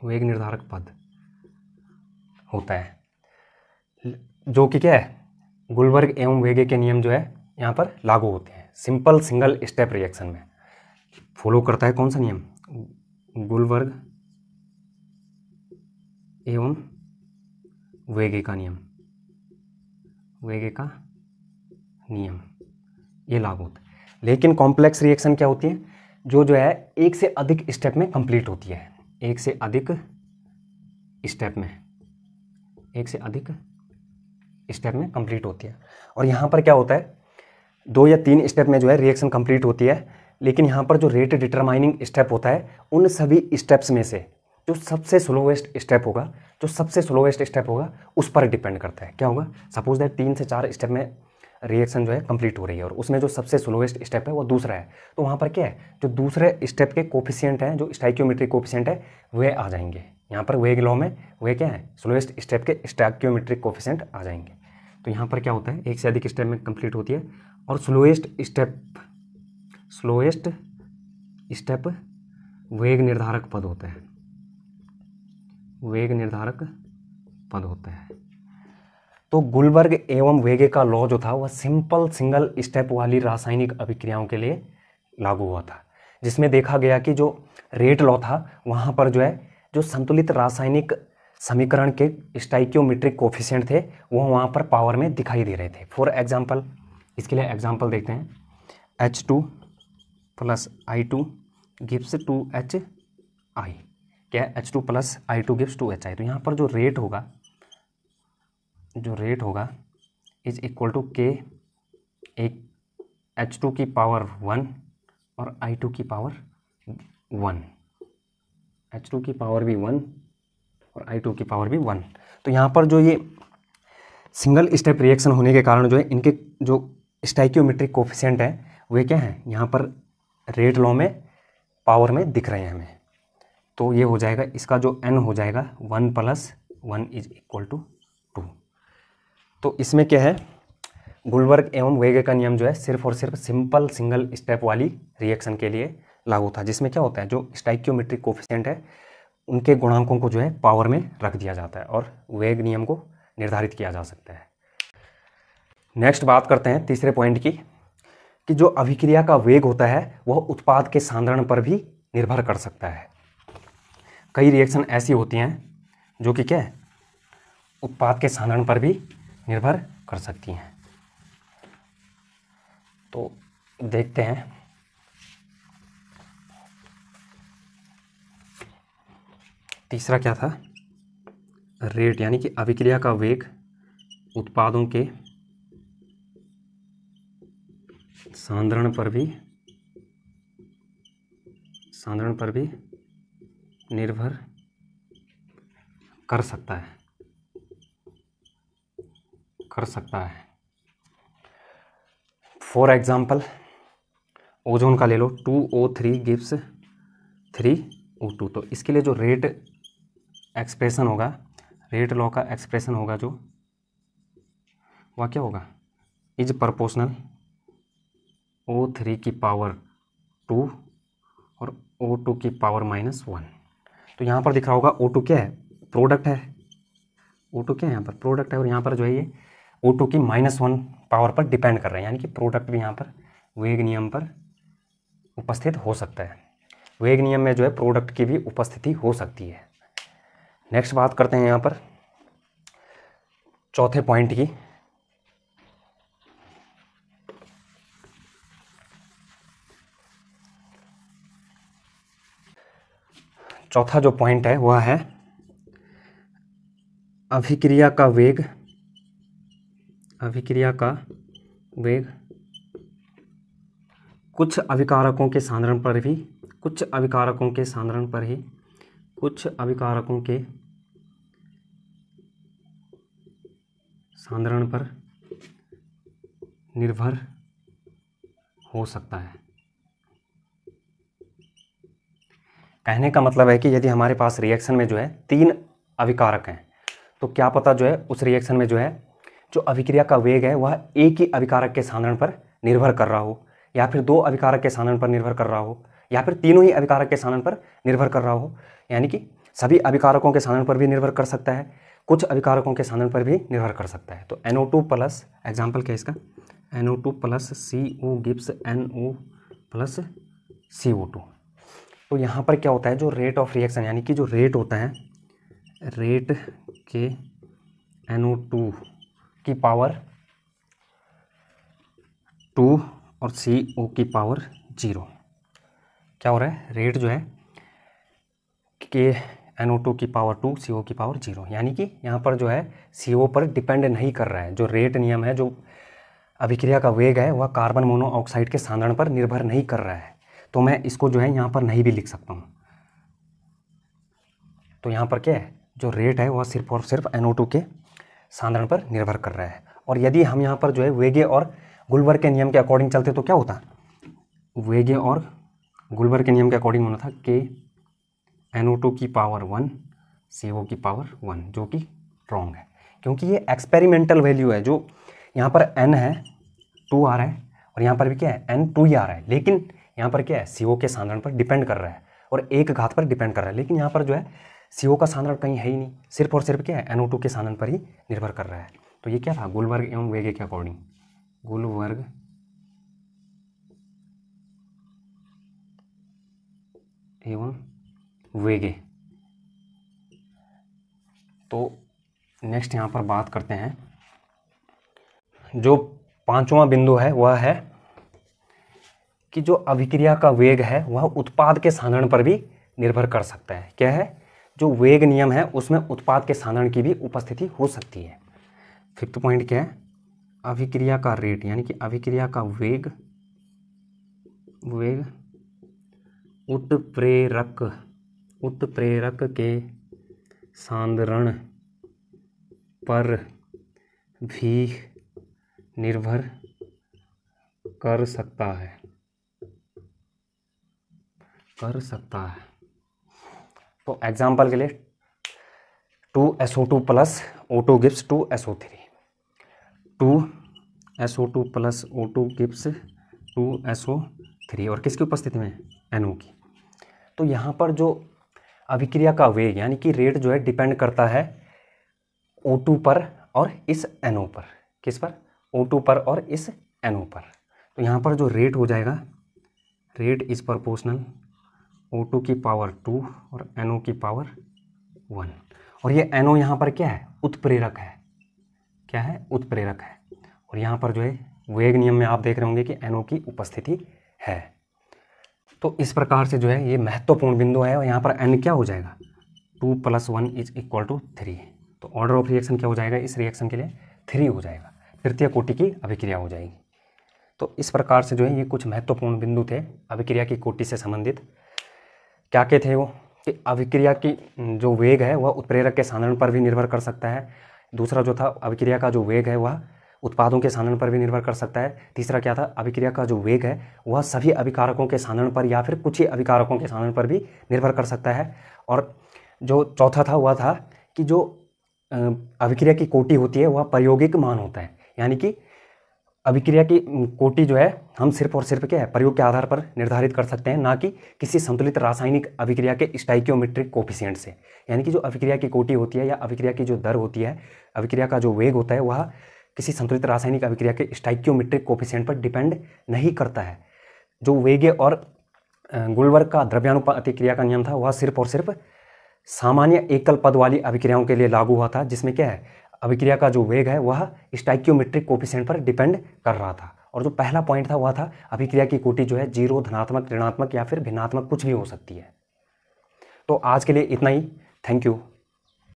वेग निर्धारक पद होता है जो कि क्या है गुलबर्ग एवं वेगे के नियम जो है यहाँ पर लागू होते हैं सिंपल सिंगल स्टेप रिएक्शन में फॉलो करता है कौन सा नियम गुलवर्ग एवं वेगे का नियम वेगे का नियम ये लागू होता है लेकिन कॉम्प्लेक्स रिएक्शन क्या होती है जो जो है एक से अधिक स्टेप में कंप्लीट होती है एक से अधिक स्टेप में एक से अधिक स्टेप में कंप्लीट होती है और यहाँ पर क्या होता है दो या तीन स्टेप में जो है रिएक्शन कंप्लीट होती है लेकिन यहाँ पर जो रेट डिटरमाइनिंग स्टेप होता है उन सभी स्टेप्स में से जो सबसे स्लोवेस्ट स्टेप होगा जो सबसे स्लोवेस्ट स्टेप होगा उस पर डिपेंड करता है क्या होगा सपोज दैट तीन से चार स्टेप में रिएक्शन जो है कंप्लीट हो रही है और उसमें जो सबसे स्लोवेस्ट स्टेप है वो दूसरा है तो वहाँ पर क्या है जो दूसरे स्टेप के कोफिशियंट हैं जो स्टाइक्योमेट्रिक कोफिशियंट है वे आ जाएंगे यहाँ पर वेग लॉ में वे क्या है स्लोएस्ट स्टेप के स्टाइक्योमेट्रिक कोफिशियंट आ जाएंगे तो यहाँ पर क्या होता है एक से अधिक स्टेप में कंप्लीट होती है और स्लोएस्ट स्टेप स्लोएस्ट स्टेप वेग निर्धारक पद होते हैं वेग निर्धारक पद होते हैं तो गुलबर्ग एवं वेगे का लॉ जो था वह सिंपल सिंगल स्टेप वाली रासायनिक अभिक्रियाओं के लिए लागू हुआ था जिसमें देखा गया कि जो रेट लॉ था वहाँ पर जो है जो संतुलित रासायनिक समीकरण के स्टाइक्योमेट्रिक कोफिशियंट थे वो वहाँ पर पावर में दिखाई दे रहे थे फॉर एग्जाम्पल इसके लिए एग्जाम्पल देखते हैं H two plus I two gives two H I क्या H two plus I two gives two H I तो यहाँ पर जो रेट होगा जो रेट होगा इज इक्वल टू के एक एच टू की पावर वन और आई टू की पावर वन एच टू की पावर भी वन और आई टू की पावर भी वन तो यहाँ पर जो ये सिंगल स्टेप रिएक्शन होने के कारण जो है इनके जो स्टाइक्योमेट्रिक कोफिशेंट है वे क्या हैं यहाँ पर रेड लॉ में पावर में दिख रहे हैं हमें तो ये हो जाएगा इसका जो एन हो जाएगा one plus one is equal to two तो इसमें क्या है गुलवर्ग एवं वेगे का नियम जो है सिर्फ और सिर्फ सिंपल सिंगल स्टेप वाली रिएक्शन के लिए लागू था जिसमें क्या होता है जो स्टाइक्योमेट्रिक कोफिशेंट है उनके गुणांकों को जो है पावर में रख दिया जाता है और वेग नियम को निर्धारित किया जा सकता है नेक्स्ट बात करते हैं तीसरे पॉइंट की कि जो अभिक्रिया का वेग होता है वह उत्पाद के सांद्रण पर भी निर्भर कर सकता है कई रिएक्शन ऐसी होती हैं जो कि क्या उत्पाद के सांद्रण पर भी निर्भर कर सकती हैं तो देखते हैं तीसरा क्या था रेट यानी कि अभिक्रिया का वेग उत्पादों के सांद्रण पर भी सांद्रण पर भी निर्भर कर सकता है कर सकता है फॉर एग्ज़ाम्पल ओजोन का ले लो two O three gives three O two तो इसके लिए जो रेट एक्सप्रेशन होगा रेट लॉ का एक्सप्रेशन होगा जो वह क्या होगा इज प्रपोर्शनल ओ थ्री की पावर टू और ओ टू की पावर माइनस वन तो यहाँ पर दिख रहा होगा ओ टू क्या है प्रोडक्ट है ओ टू क्या है यहाँ पर प्रोडक्ट है और यहाँ पर जो है ये ओ टू की माइनस वन पावर पर डिपेंड कर रहे हैं यानी कि प्रोडक्ट भी यहाँ पर वेग नियम पर उपस्थित हो सकता है वेग नियम में जो है प्रोडक्ट की भी उपस्थिति हो सकती है नेक्स्ट बात करते हैं यहाँ पर चौथे पॉइंट की चौथा जो पॉइंट है वह है अभिक्रिया का वेग अभिक्रिया का वेग कुछ अभिकारकों के साधारण पर भी कुछ अभिकारकों के साधारण पर ही कुछ अभिकारकों के साधारण पर निर्भर हो सकता है कहने का मतलब है कि यदि हमारे पास रिएक्शन में जो है तीन अभिकारक हैं तो क्या पता जो है उस रिएक्शन में जो है जो अभिक्रिया का वेग है वह एक ही अभिकारक के साधारण पर निर्भर कर रहा हो या फिर दो अभिकारक के साधारण पर निर्भर कर रहा हो या फिर तीनों ही अभिकारक के साधन पर निर्भर कर रहा हो यानी कि सभी अभिकारकों के साधन पर भी निर्भर कर सकता है कुछ अभिकारकों के साधन पर भी निर्भर कर सकता है तो N O two plus example क्या है इसका N O two plus C O gives N O plus C O two तो यहाँ पर क्या होता है जो रेट ऑफ रिएक्शन यानी कि जो रेट होता है रेट के एन टू की पावर टू और सी ओ की पावर जीरो क्या हो रहा है रेट जो है के एन ओ टू की पावर टू सी ओ की पावर जीरो यानी कि यहाँ पर जो है सी ओ पर डिपेंड नहीं कर रहा है जो रेट नियम है जो अभिक्रिया का वेग है वह कार्बन मोनोऑक्साइड के साधारण पर निर्भर नहीं कर रहा है तो मैं इसको जो है यहाँ पर नहीं भी लिख सकता हूँ तो यहाँ पर क्या है जो रेट है वह सिर्फ और सिर्फ एनओ के साधारण पर निर्भर कर रहा है और यदि हम यहाँ पर जो है वेगे और गुलबर के नियम के अकॉर्डिंग चलते तो क्या होता वेगे और गुलबर के नियम के अकॉर्डिंग होना था के टू की पावर वन सी की पावर वन जो कि रॉन्ग है क्योंकि ये एक्सपेरिमेंटल वैल्यू है जो यहाँ पर एन है टू आ रहा है और यहाँ पर भी क्या है एन टू ही आ रहा है लेकिन यहाँ पर क्या है सीओ के सांद्रण पर डिपेंड कर रहा है और एक घात पर डिपेंड कर रहा है लेकिन यहाँ पर जो है सीओ का सांद्रण कहीं है ही नहीं सिर्फ और सिर्फ क्या है एनओ के सांद्रण पर ही निर्भर कर रहा है तो ये क्या था गुलवर्ग एवं वेगे के अकॉर्डिंग गुलवर्ग एवं वेगे तो नेक्स्ट यहाँ पर बात करते हैं जो पांचवा बिंदु है वह है कि जो अभिक्रिया का वेग है वह उत्पाद के साधन पर भी निर्भर कर सकता है क्या है जो वेग नियम है उसमें उत्पाद के साधन की भी उपस्थिति हो सकती है फिफ्थ पॉइंट क्या है अभिक्रिया का रेट यानी कि अभिक्रिया का वेग वेग उत्प्रेरक उत्प्रेरक के साधारण पर भी निर्भर कर सकता है कर सकता है तो एग्जाम्पल के लिए two S O two plus O two gives two S O three two S O two plus O two gives two S O three और किसकी उपस्थिति में एन की तो यहाँ पर जो अभिक्रिया का वेग यानी कि रेट जो है डिपेंड करता है ओ टू पर और इस एन ओ पर किस पर ओ टू पर और इस एन ओ पर तो यहाँ पर जो रेट हो जाएगा rate is proportional O two की पावर टू और एनओ की पावर वन और ये एनओ यहाँ पर क्या है उत्प्रेरक है क्या है उत्प्रेरक है और यहाँ पर जो है वेग नियम में आप देख रहे होंगे कि एनओ की उपस्थिति है तो इस प्रकार से जो है ये महत्वपूर्ण बिंदु है और यहाँ पर एन क्या हो जाएगा two plus one is equal to three तो ऑर्डर ऑफ रिएक्शन क्या हो जाएगा इस रिएक्शन के लिए थ्री हो जाएगा तृतीय कोटि की अभिक्रिया हो जाएगी तो इस प्रकार से जो है ये कुछ महत्वपूर्ण बिंदु थे अभिक्रिया की कोटि से संबंधित क्या कहते थे वो कि अभिक्रिया की जो वेग है वह उत्प्रेरक के साधन पर भी निर्भर कर सकता है दूसरा जो था अभिक्रिया का जो वेग है वह उत्पादों के साधन पर भी निर्भर कर सकता है तीसरा क्या था अभिक्रिया का जो वेग है वह सभी अभिकारकों के साधन पर या फिर कुछ ही अभिकारकों के साधन पर भी निर्भर कर सकता है और जो चौथा था वह था कि जो अभिक्रिया की कोटि होती है वह प्रयोगिक मान होता है यानी कि अभिक्रिया की कोटि जो है हम सिर्फ और सिर्फ क्या है प्रयोग के आधार पर निर्धारित कर सकते हैं ना कि किसी संतुलित रासायनिक अभिक्रिया के स्टाइक्योमेट्रिक कोफिशियंट से यानी कि जो अभिक्रिया की कोटि होती है या अभिक्रिया की जो दर होती है अभिक्रिया का जो वेग होता है वह किसी संतुलित रासायनिक अभिक्रिया के स्टाइक्योमेट्रिक कोफिशियंट पर डिपेंड नहीं करता है जो वेग और गुलवर्ग का द्रव्यानुपाति अतिक्रिया का नियम था वह सिर्फ और सिर्फ सामान्य एकल पद वाली अभिक्रियाओं के लिए लागू हुआ था जिसमें क्या है अभिक्रिया का जो वेग है वह स्टाइक्योमेट्रिक कोपिसेंट पर डिपेंड कर रहा था और जो पहला पॉइंट था वह था अभिक्रिया की कोटि जो है जीरो धनात्मक ऋणात्मक या फिर भिन्नात्मक कुछ भी हो सकती है तो आज के लिए इतना ही थैंक यू